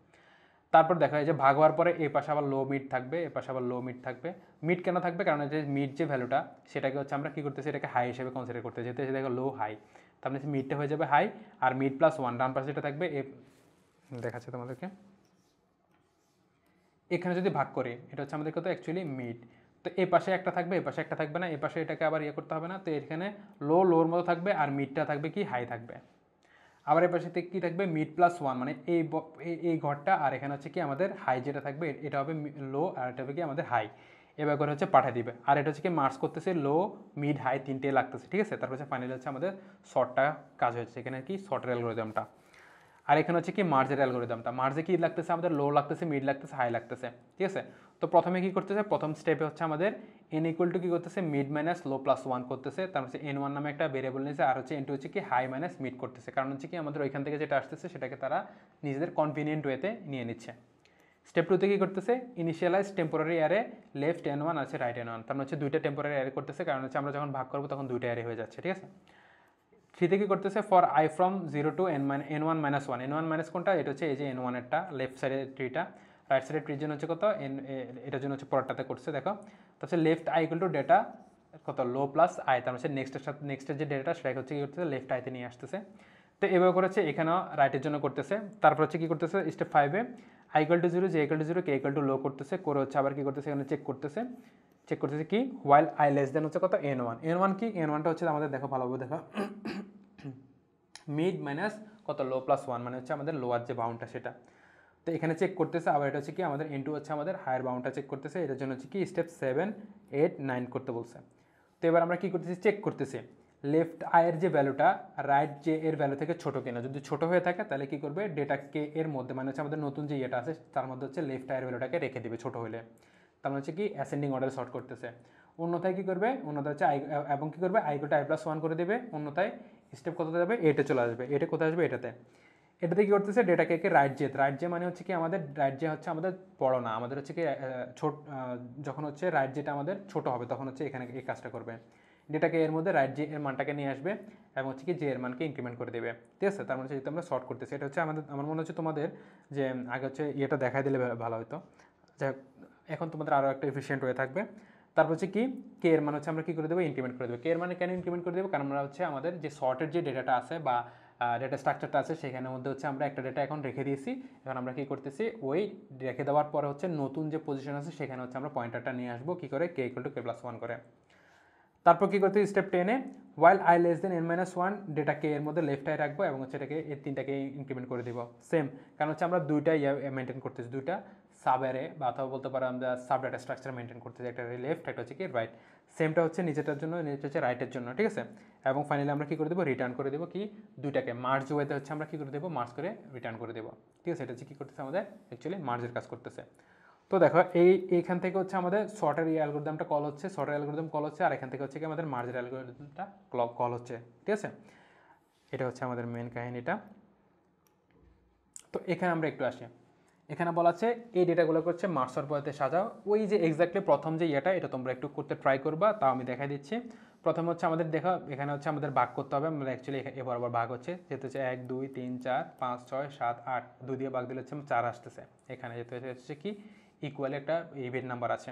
তারপর দেখা যায় যে ভাগ হওয়ার পরে এই পাশে আবার লো মিড থাকবে এ পাশে আবার লো মিড থাকবে মিড কেন থাকবে কারণ যে মিড যে ভ্যালুটা সেটাকে হচ্ছে আমরা কী করতেছি এটাকে হাই হিসেবে কনসিডার করতে যেতে সেটাকে লো হাই তার মানে মিডটা হয়ে যাবে হাই আর মিড প্লাস ওয়ান ডান পাশে যেটা থাকবে এ দেখাচ্ছে তোমাদেরকে এখানে যদি ভাগ করি এটা হচ্ছে আমাদের কত অ্যাকচুয়ালি মিড তো এ পাশে একটা থাকবে এ পাশে একটা থাকবে না এ পাশে এটাকে আবার ইয়ে করতে হবে না তো এখানে লো লোর মতো থাকবে আর মিডটা থাকবে কি হাই থাকবে আবার এ পাশে কী থাকবে মিড প্লাস ওয়ান মানে এই এই ঘরটা আর এখানে হচ্ছে কি আমাদের হাই যেটা থাকবে এটা হবে লো আর এটা হবে কি আমাদের হাই এবার করে হচ্ছে পাঠিয়ে দিবে আর এটা হচ্ছে কি মার্কস করতেছে লো মিড হাই তিনটে লাগতেছে ঠিক আছে তারপর হচ্ছে ফাইনালি হচ্ছে আমাদের শর্টটা কাজ হয়েছে এখানে কি শর্টের অ্যালগোরিদমটা আর এখানে হচ্ছে কি মার্জের অ্যালগোরিদমটা মার্জে কী লাগতেছে আমাদের লো লাগতেছে মিড লাগতেছে হাই লাগতেছে ঠিক আছে তো প্রথমে কী করতেছে প্রথম স্টেপে হচ্ছে আমাদের এন ইকুয়াল টু কী করতেছে mid minus low plus one করতেছে তার হচ্ছে এন ওয়ান নামে একটা ভেরিয়েবল নিয়েছে আর হচ্ছে এন টু হচ্ছে কি হাই মাইনাস মিড করতেছে কারণ হচ্ছে কি আমাদের ওইখান থেকে যেটা আসতেছে সেটাকে তারা নিজেদের কনভিনিয়েন্ট ওয়েতে নিয়ে নিচ্ছে স্টেপ টুতে কী করতেছে initialise temporary array left N one আছে রাইট এন ওয়ান তার মানে হচ্ছে দুইটা টেম্পোরারি অ্যারে করতেছে কারণ হচ্ছে আমরা যখন ভাগ করবো তখন দুইটা অ্যারে হয়ে যাচ্ছে ঠিক আছে থ্রিতে কী করতেছে for I from zero to N minus N one minus one N one minus কোনটা এটা হচ্ছে এই যে এন ওয়ানেরটা লেফট সাইডের ট্রিটা রাইট সাইডের ট্রির জন্য হচ্ছে কত এন এটার জন্য হচ্ছে পরটাতে করছে দেখো তারপরে left I equal to data কত লো প্লাস আই তার মানে হচ্ছে নেক্সটের সাথে নেক্সটের যে ডেটা সেটাকে হচ্ছে কী করতেছে লেফট আইতে নিয়ে আসতেছে তো এভাবে করেছে এখানেও রাইটের জন্য করতেছে তারপর হচ্ছে কী করতেছে স্টেপ ফাইভে I equal to zero J equal to zero K equal to low করতেছে করে হচ্ছে আবার কী করতেছে এখানে চেক করতেছে চেক করতেছি কি হোয়াইল আই লেস দেন হচ্ছে কত এন ওয়ান এন ওয়ান কি এন ওয়ানটা হচ্ছে আমাদের দেখো ভালোভাবে দেখা মিড মাইনাস কত লো প্লাস ওয়ান মানে হচ্ছে আমাদের লোয়ার যে বাউন্ডটা সেটা তো এখানে চেক করতেছে আবার এটা হচ্ছে কি আমাদের এন টু হচ্ছে আমাদের হায়ার বাউন্ডটা চেক করতেছে এটার জন্য হচ্ছে কি স্টেপ সেভেন এইট নাইন করতে বলছে তো এবার আমরা কী করতেছি চেক করতেছি লেফট আয়ের যে ভ্যালুটা রাইট যে এর ভ্যালু থেকে ছোটো কিনা যদি ছোটো হয়ে থাকে তাহলে কী করবে ডেটাকে এর মধ্যে মানে হচ্ছে আমাদের নতুন যে ইয়েটা আছে তার মধ্যে হচ্ছে লেফট আয়ের ভ্যালুটাকে রেখে দেবে ছোটো হলে তার মানে হচ্ছে কি অ্যাসেন্ডিং অর্ডারে শর্ট করতেছে অন্যথায় কী করবে অন্যথায় হচ্ছে আই এবং কী করবে আইকোটা আই প্লাস ওয়ান করে দেবে অন্যথায় স্টেপ কততে যাবে এটে চলে আসবে এটে কোথায় আসবে এটাতে এটাতে কী করতেছে ডেটাকে কে রাইট জেত রাইট জে মানে হচ্ছে কি আমাদের রাইট জে হচ্ছে আমাদের বড় না আমাদের হচ্ছে কি ছোট যখন হচ্ছে রাইট জেটা আমাদের ছোট হবে তখন হচ্ছে এখানে এই কাজটা করবে ডেটাকে এর মধ্যে রাইট জে এর মানটাকে নিয়ে আসবে এবং হচ্ছে কি জে এর মানকে ইনক্রিমেন্ট করে দেবে ঠিক আছে তার মানে হচ্ছে আমরা শর্ট করতেছি এটা হচ্ছে আমাদের আমার মনে হচ্ছে তোমাদের যে আগে হচ্ছে ইয়েটা দেখাই দিলে ভালো হতো যাই হোক এখন তোমাদের আরও একটা এফিশিয়েন্ট হয়ে থাকবে তারপর হচ্ছে কি কে এর মানে হচ্ছে আমরা কী করে দেবো ইনক্রিমেন্ট করে দেবো কে এর মানে কেন ইনক্রিমেন্ট করে দেবো কারণ আমরা হচ্ছে আমাদের যে শর্টের যে ডেটাটা আছে বা ডেটা স্ট্রাকচারটা আছে সেখানে মধ্যে হচ্ছে আমরা একটা ডেটা এখন রেখে দিয়েছি এখন আমরা কী করতেছি ওই রেখে দেওয়ার পরে হচ্ছে নতুন যে পজিশন আছে সেখানে হচ্ছে আমরা পয়েন্টারটা নিয়ে আসবো কী করে K equal to K plus one করে তারপর কী করতে স্টেপ টেনে while I less than N minus one data K এর মধ্যে লেফট আই রাখবো এবং হচ্ছে এটাকে এর তিনটাকে ইনক্রিমেন্ট করে দিব সেম কারণ হচ্ছে আমরা দুইটা ইয়ে মেনটেন করতেছি দুইটা সাবারে বা অথবা বলতে পারো আমরা সাব ডাটা স্ট্রাকচার মেনটেন করতে চাই একটা লেফট একটা হচ্ছে কি রাইট সেমটা হচ্ছে নিজেটার জন্য নিজেটা হচ্ছে রাইটের জন্য ঠিক আছে এবং ফাইনালি আমরা কী করে দেবো রিটার্ন করে দেবো কি দুইটাকে মার্জ ওয়েতে হচ্ছে আমরা কী করে দেবো মার্জ করে রিটার্ন করে দেবো ঠিক আছে এটা হচ্ছে কী করতেছে আমাদের অ্যাকচুয়ালি মার্জের কাজ করতেছে তো দেখো এই এইখান থেকে হচ্ছে আমাদের শর্টের ইয়ে অ্যালগোরিদমটা কল হচ্ছে শর্টের অ্যালগোরিদম কল হচ্ছে আর এখান থেকে হচ্ছে কি আমাদের মার্জের অ্যালগোরিদমটা কল হচ্ছে ঠিক আছে এটা হচ্ছে আমাদের মেন কাহিনীটা তো এখানে আমরা একটু আসি এখানে বলা আছে এই ডেটাগুলোকে হচ্ছে মার্সর পদ্ধতিতে সাজাও ওই যে এক্স্যাক্টলি প্রথম যে ইয়েটা এটা তোমরা একটু করতে ট্রাই করবা তাও আমি দেখা দিচ্ছি প্রথম হচ্ছে আমাদের দেখা এখানে হচ্ছে আমাদের ভাগ করতে হবে আমরা অ্যাকচুয়ালি এ বরাবর ভাগ হচ্ছে যেহেতু হচ্ছে এক দুই তিন চার পাঁচ ছয় সাত আট দুই দিয়ে ভাগ দিলে হচ্ছে চার আসতেছে এখানে যেহেতু হচ্ছে কি ইকুয়াল একটা ইভেন্ট নাম্বার আছে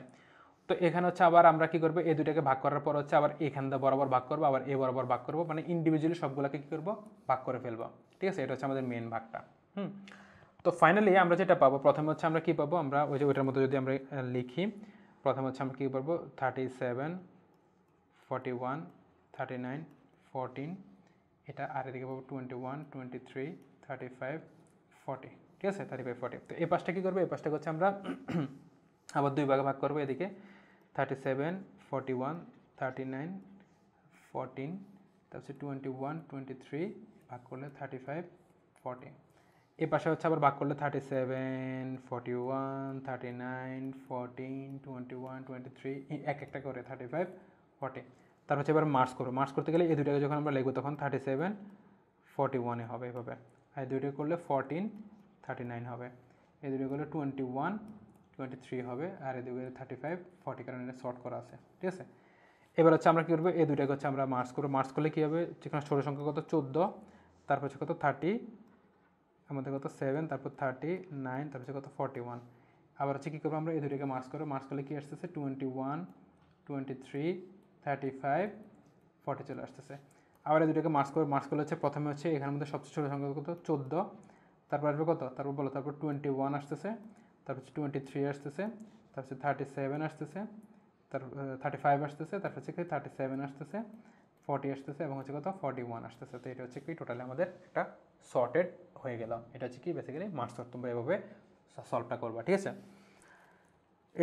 তো এখানে হচ্ছে আবার আমরা কী করবো এই দুটাকে ভাগ করার পর হচ্ছে আবার এখান দিয়ে বরাবর ভাগ করবো আবার এ বরাবর ভাগ করবো মানে ইন্ডিভিজুয়ালি সবগুলোকে কী করবো ভাগ করে ফেলবো ঠিক আছে এটা হচ্ছে আমাদের মেন ভাগটা হুম তো ফাইনালি আমরা যেটা পাবো প্রথমে হচ্ছে আমরা কী পাবো আমরা ওই যে ওইটার মতো যদি আমরা লিখি প্রথমে হচ্ছে আমরা কী পাবো thirty seven forty one thirty nine fourteen এটা আর এদিকে পাবো twenty one twenty three thirty five forty ঠিক আছে থার্টি ফাইভ ফর্টি তো এই পাশটা কী করবো এই পাশটা হচ্ছে আমরা [clears throat] আবার দুই ভাগে ভাগ করবো এদিকে thirty seven forty one thirty nine fourteen তারপর টোয়েন্টি ওয়ান টোয়েন্টি থ্রি ভাগ করলে থার্টি ফাইভ ফর্টি এ পাশে হচ্ছে আবার বাক করলে thirty seven forty one thirty nine fourteen twenty one twenty three এক একটা করে থার্টি ফাইভ ফর্টি তার হচ্ছে এবার মার্চ করবো মার্চ করতে গেলে এই দুটাকে যখন আমরা লিখবো তখন থার্টি সেভেন ফর্টি ওয়ানে হবে এভাবে আর দুইটা করলে ফোরটিন থার্টি নাইন হবে এই দুটো করলে টোয়েন্টি ওয়ান টোয়েন্টি থ্রি হবে আর এই দুটো থার্টি ফাইভ ফর্টি কারণ এটা শর্ট করা আছে ঠিক আছে এবার হচ্ছে আমরা কী করবো এই দুইটাকে হচ্ছে আমরা মার্চ করবো মার্চ করলে কী হবে যেখানে ষোলো সংখ্যা কত চোদ্দো তারপর হচ্ছে কত থার্টি আমাদের কত সেভেন তারপর থার্টি নাইন তারপর হচ্ছে কত ফর্টি ওয়ান আবার হচ্ছে কী করবো আমরা এই দুটিকে মার্কস করবো মার্কস করলে কী আসতেছে twenty one twenty three thirty five forty চলে আসতেছে আবার এই দুটিকে মার্কস করবো মার্কস করলে হচ্ছে প্রথমে হচ্ছে এখানের মধ্যে সবচেয়ে ছোটো সংখ্যা কত চোদ্দো তারপর আসবে কত তারপর বলো তারপর টোয়েন্টি ওয়ান আসতেছে তারপর হচ্ছে টোয়েন্টি থ্রি আসতেছে তারপর হচ্ছে থার্টি সেভেন আসতেছে তার থার্টি ফাইভ আসতেছে তারপর হচ্ছে কি থার্টি সেভেন আসতেছে ফর্টি আসতেছে এবং হচ্ছে কত ফর্টি ওয়ান আসতেছে তো এটা হচ্ছে কি টোটালি আমাদের একটা শর্টেড হয়ে গেলাম এটা হচ্ছে কি বেসিক্যালি মার্কস তোমরা এভাবে সলভটা করবা ঠিক আছে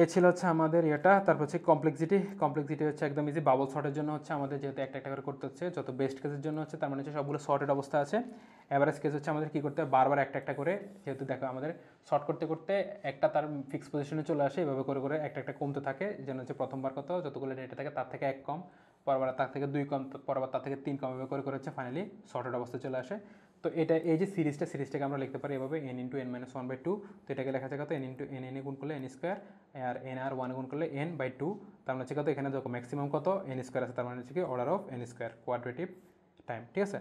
এ ছিল হচ্ছে আমাদের এটা তারপর হচ্ছে কমপ্লেক্সিটি কমপ্লেক্সিটি হচ্ছে একদম ইজি বাবল শর্টের জন্য হচ্ছে আমাদের যেহেতু একটা একটা করে করতে হচ্ছে যত বেস্ট কেসের জন্য হচ্ছে তার মানে হচ্ছে সবগুলো শর্টের অবস্থা আছে অ্যাভারেজ কেস হচ্ছে আমাদের কী করতে হবে বারবার একটা একটা করে যেহেতু দেখো আমাদের শর্ট করতে করতে একটা তার ফিক্স পজিশনে চলে আসে এভাবে করে করে একটা একটা কমতে থাকে যেন হচ্ছে প্রথমবার কত যতগুলো ডেটা থাকে তার থেকে এক কম পরবার তার থেকে দুই কম পরবার তার থেকে তিন কম এভাবে করে করে হচ্ছে ফাইনালি শর্টের অবস্থা চলে আসে তো এটা এই যে সিরিজটা সিরিজটাকে আমরা লিখতে পারি এভাবে N into N minus one by two তো এটাকে লেখা আছে কত এন ইন্টু এন এন এ গুণ করলে এন স্কোয়ার আর এন আর ওয়ান গুণ করলে এন বাই টু তার মানে হচ্ছে কত এখানে দেখো ম্যাক্সিমাম কত এন স্কোয়ার আছে তার মানে হচ্ছে কি order of N square quadratic time ঠিক আছে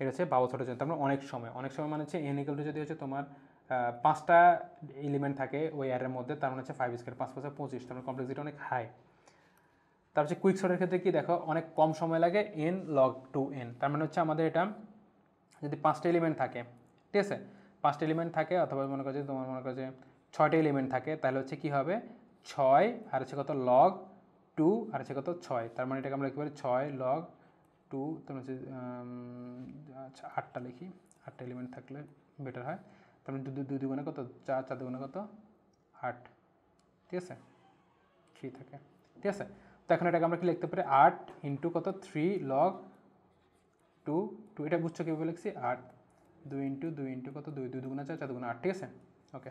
এটা হচ্ছে বাবু ছোটো জন্য তার মানে অনেক সময় অনেক সময় মানে হচ্ছে এন ইকুয়াল টু যদি হচ্ছে তোমার পাঁচটা এলিমেন্ট থাকে ওই এয়ারের মধ্যে তার মানে হচ্ছে ফাইভ স্কোয়ার পাঁচ পাঁচশো পঁচিশ তার মানে কমপ্লেক্সিটি অনেক হাই তার হচ্ছে কুইক শটের ক্ষেত্রে কি দেখো অনেক কম সময় লাগে এন লগ টু এন তার মানে হচ্ছে আমাদের এটা যদি পাঁচটা এলিমেন্ট থাকে ঠিক আছে পাঁচটা এলিমেন্ট থাকে অথবা মনে করছে তোমার মনে করছে ছয়টা এলিমেন্ট থাকে তাহলে হচ্ছে কী হবে ছয় আর হচ্ছে কত লগ টু আর হচ্ছে কত ছয় তার মানে এটাকে আমরা লিখতে পারি ছয় লগ টু তোমার হচ্ছে আচ্ছা আটটা লিখি আটটা এলিমেন্ট থাকলে বেটার হয় তার মানে দুই দুগুণে কত চার চার দুগুণে কত আট ঠিক আছে থ্রি থাকে ঠিক আছে তো এখন এটাকে আমরা কি লিখতে পারি আট ইন্টু কত থ্রি লগ টু টু এটা বুঝছো কীভাবে লিখছি আট দুই ইন্টু দুই ইন্টু কত দুই দুই দুগুণ চার চার দুগুণ আট ঠিক আছে ওকে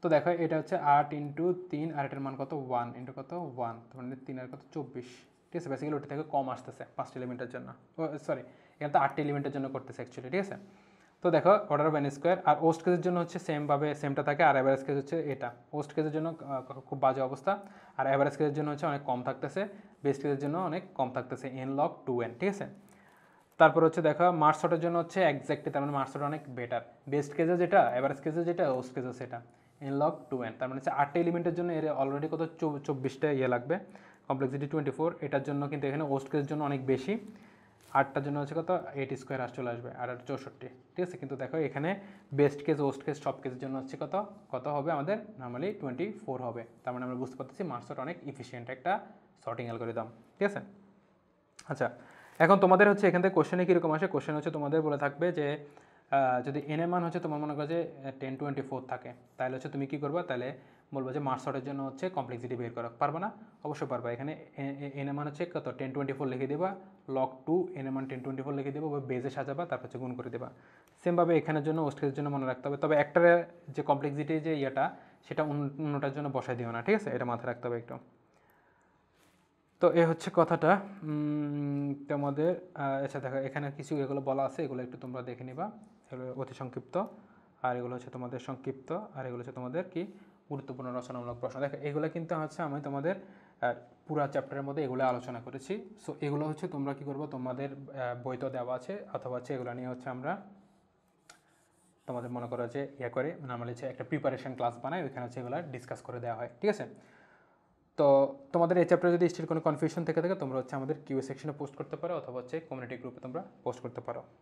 তো দেখো এটা হচ্ছে আট ইন্টু তিন আর এটার মান কত ওয়ান ইন্টু কত ওয়ান মানে তিন আর কত চব্বিশ ঠিক আছে বেসিক্যালি ওটা থেকে কম আসতেছে পাঁচটি এলিমেন্টের জন্য সরি এটা তো আটটি এলিমেন্টের জন্য করতেছে অ্যাকচুয়ালি ঠিক আছে তো দেখো অর্ডার অফ এন স্কোয়ার আর ওস্ট কেসের জন্য হচ্ছে সেমভাবে সেমটা থাকে আর অ্যাভারেজ কেস হচ্ছে এটা ওস্ট কেসের জন্য খুব বাজে অবস্থা আর অ্যাভারেজ কেসের জন্য হচ্ছে অনেক কম থাকতেছে বেস্ট কেসের জন্য অনেক কম থাকতেছে এন লক টু এন ঠিক আছে তারপর হচ্ছে দেখো মার্কশটের জন্য হচ্ছে একজ্যাক্টলি তার মানে মার্কশট অনেক বেটার বেস্ট কেজে যেটা অ্যাভারেজ কেজে যেটা ওস কেজে সেটা ইন লক টু এন তার মানে হচ্ছে আটটা এলিমেন্টের জন্য এর অলরেডি কত চব্বিশটা ইয়ে লাগবে কমপ্লেক্সিটি টোয়েন্টি ফোর এটার জন্য কিন্তু এখানে ওস্ট কেজের জন্য অনেক বেশি আটটার জন্য হচ্ছে কত এইট স্কোয়ার আস চলে আসবে আর আর চৌষট্টি ঠিক আছে কিন্তু দেখো এখানে বেস্ট কেস ওস্ট কেস সব কেসের জন্য হচ্ছে কত কত হবে আমাদের নর্মালি টোয়েন্টি ফোর হবে তার মানে আমরা বুঝতে পারতেছি মার্কশট অনেক ইফিসিয়েন্ট একটা শর্টিং অ্যালগোরিদম ঠিক আছে আচ্ছা এখন তোমাদের হচ্ছে এখান থেকে কোশ্চেনে কীরকম আসে কোশ্চেন হচ্ছে তোমাদের বলে থাকবে যে যদি এন মান হচ্ছে তোমার মনে করো যে টেন টোয়েন্টি ফোর থাকে তাহলে হচ্ছে তুমি কী করবা তাহলে বলবো যে মার্কস শর্টের জন্য হচ্ছে কমপ্লেক্সিটি বের করা পারবো না অবশ্যই পারবা এখানে এন এর মান হচ্ছে কত টেন টোয়েন্টি ফোর লিখে দেবা লক টু এন এর মান টেন টোয়েন্টি ফোর লিখে দেবো বেজে সাজাবা তারপর হচ্ছে গুণ করে দেবা সেমভাবে এখানের জন্য ওস্টের জন্য মনে রাখতে হবে তবে একটার যে কমপ্লেক্সিটি যে ইয়েটা সেটা অন্যটার জন্য বসাই দিও না ঠিক আছে এটা মাথায় রাখতে হবে একটু তো এ হচ্ছে কথাটা তোমাদের আচ্ছা দেখো এখানে কিছু এগুলো বলা আছে এগুলো একটু তোমরা দেখে নিবা এগুলো অতি সংক্ষিপ্ত আর এগুলো হচ্ছে তোমাদের সংক্ষিপ্ত আর এগুলো হচ্ছে তোমাদের কি গুরুত্বপূর্ণ রচনামূলক প্রশ্ন দেখো এগুলো কিন্তু হচ্ছে আমি তোমাদের পুরা চ্যাপ্টারের মধ্যে এগুলো আলোচনা করেছি সো এগুলো হচ্ছে তোমরা কি করবো তোমাদের বইতে দেওয়া আছে অথবা হচ্ছে এগুলো নিয়ে হচ্ছে আমরা তোমাদের মনে করো যে ইয়ে করে মানে আমার হচ্ছে একটা প্রিপারেশন ক্লাস বানায় ওইখানে হচ্ছে এগুলো ডিসকাস করে দেওয়া হয় ঠিক আছে তো তোমাদের এই চ্যাপ্টারে যদি স্টিল কোনো কনফিউশন থেকে থাকে তোমরা হচ্ছে আমাদের কিউ সেকশনে পোস্ট করতে পারো অথবা হচ্ছে কমিউনিটি গ্রুপে তোমরা পোস্ট করতে পারো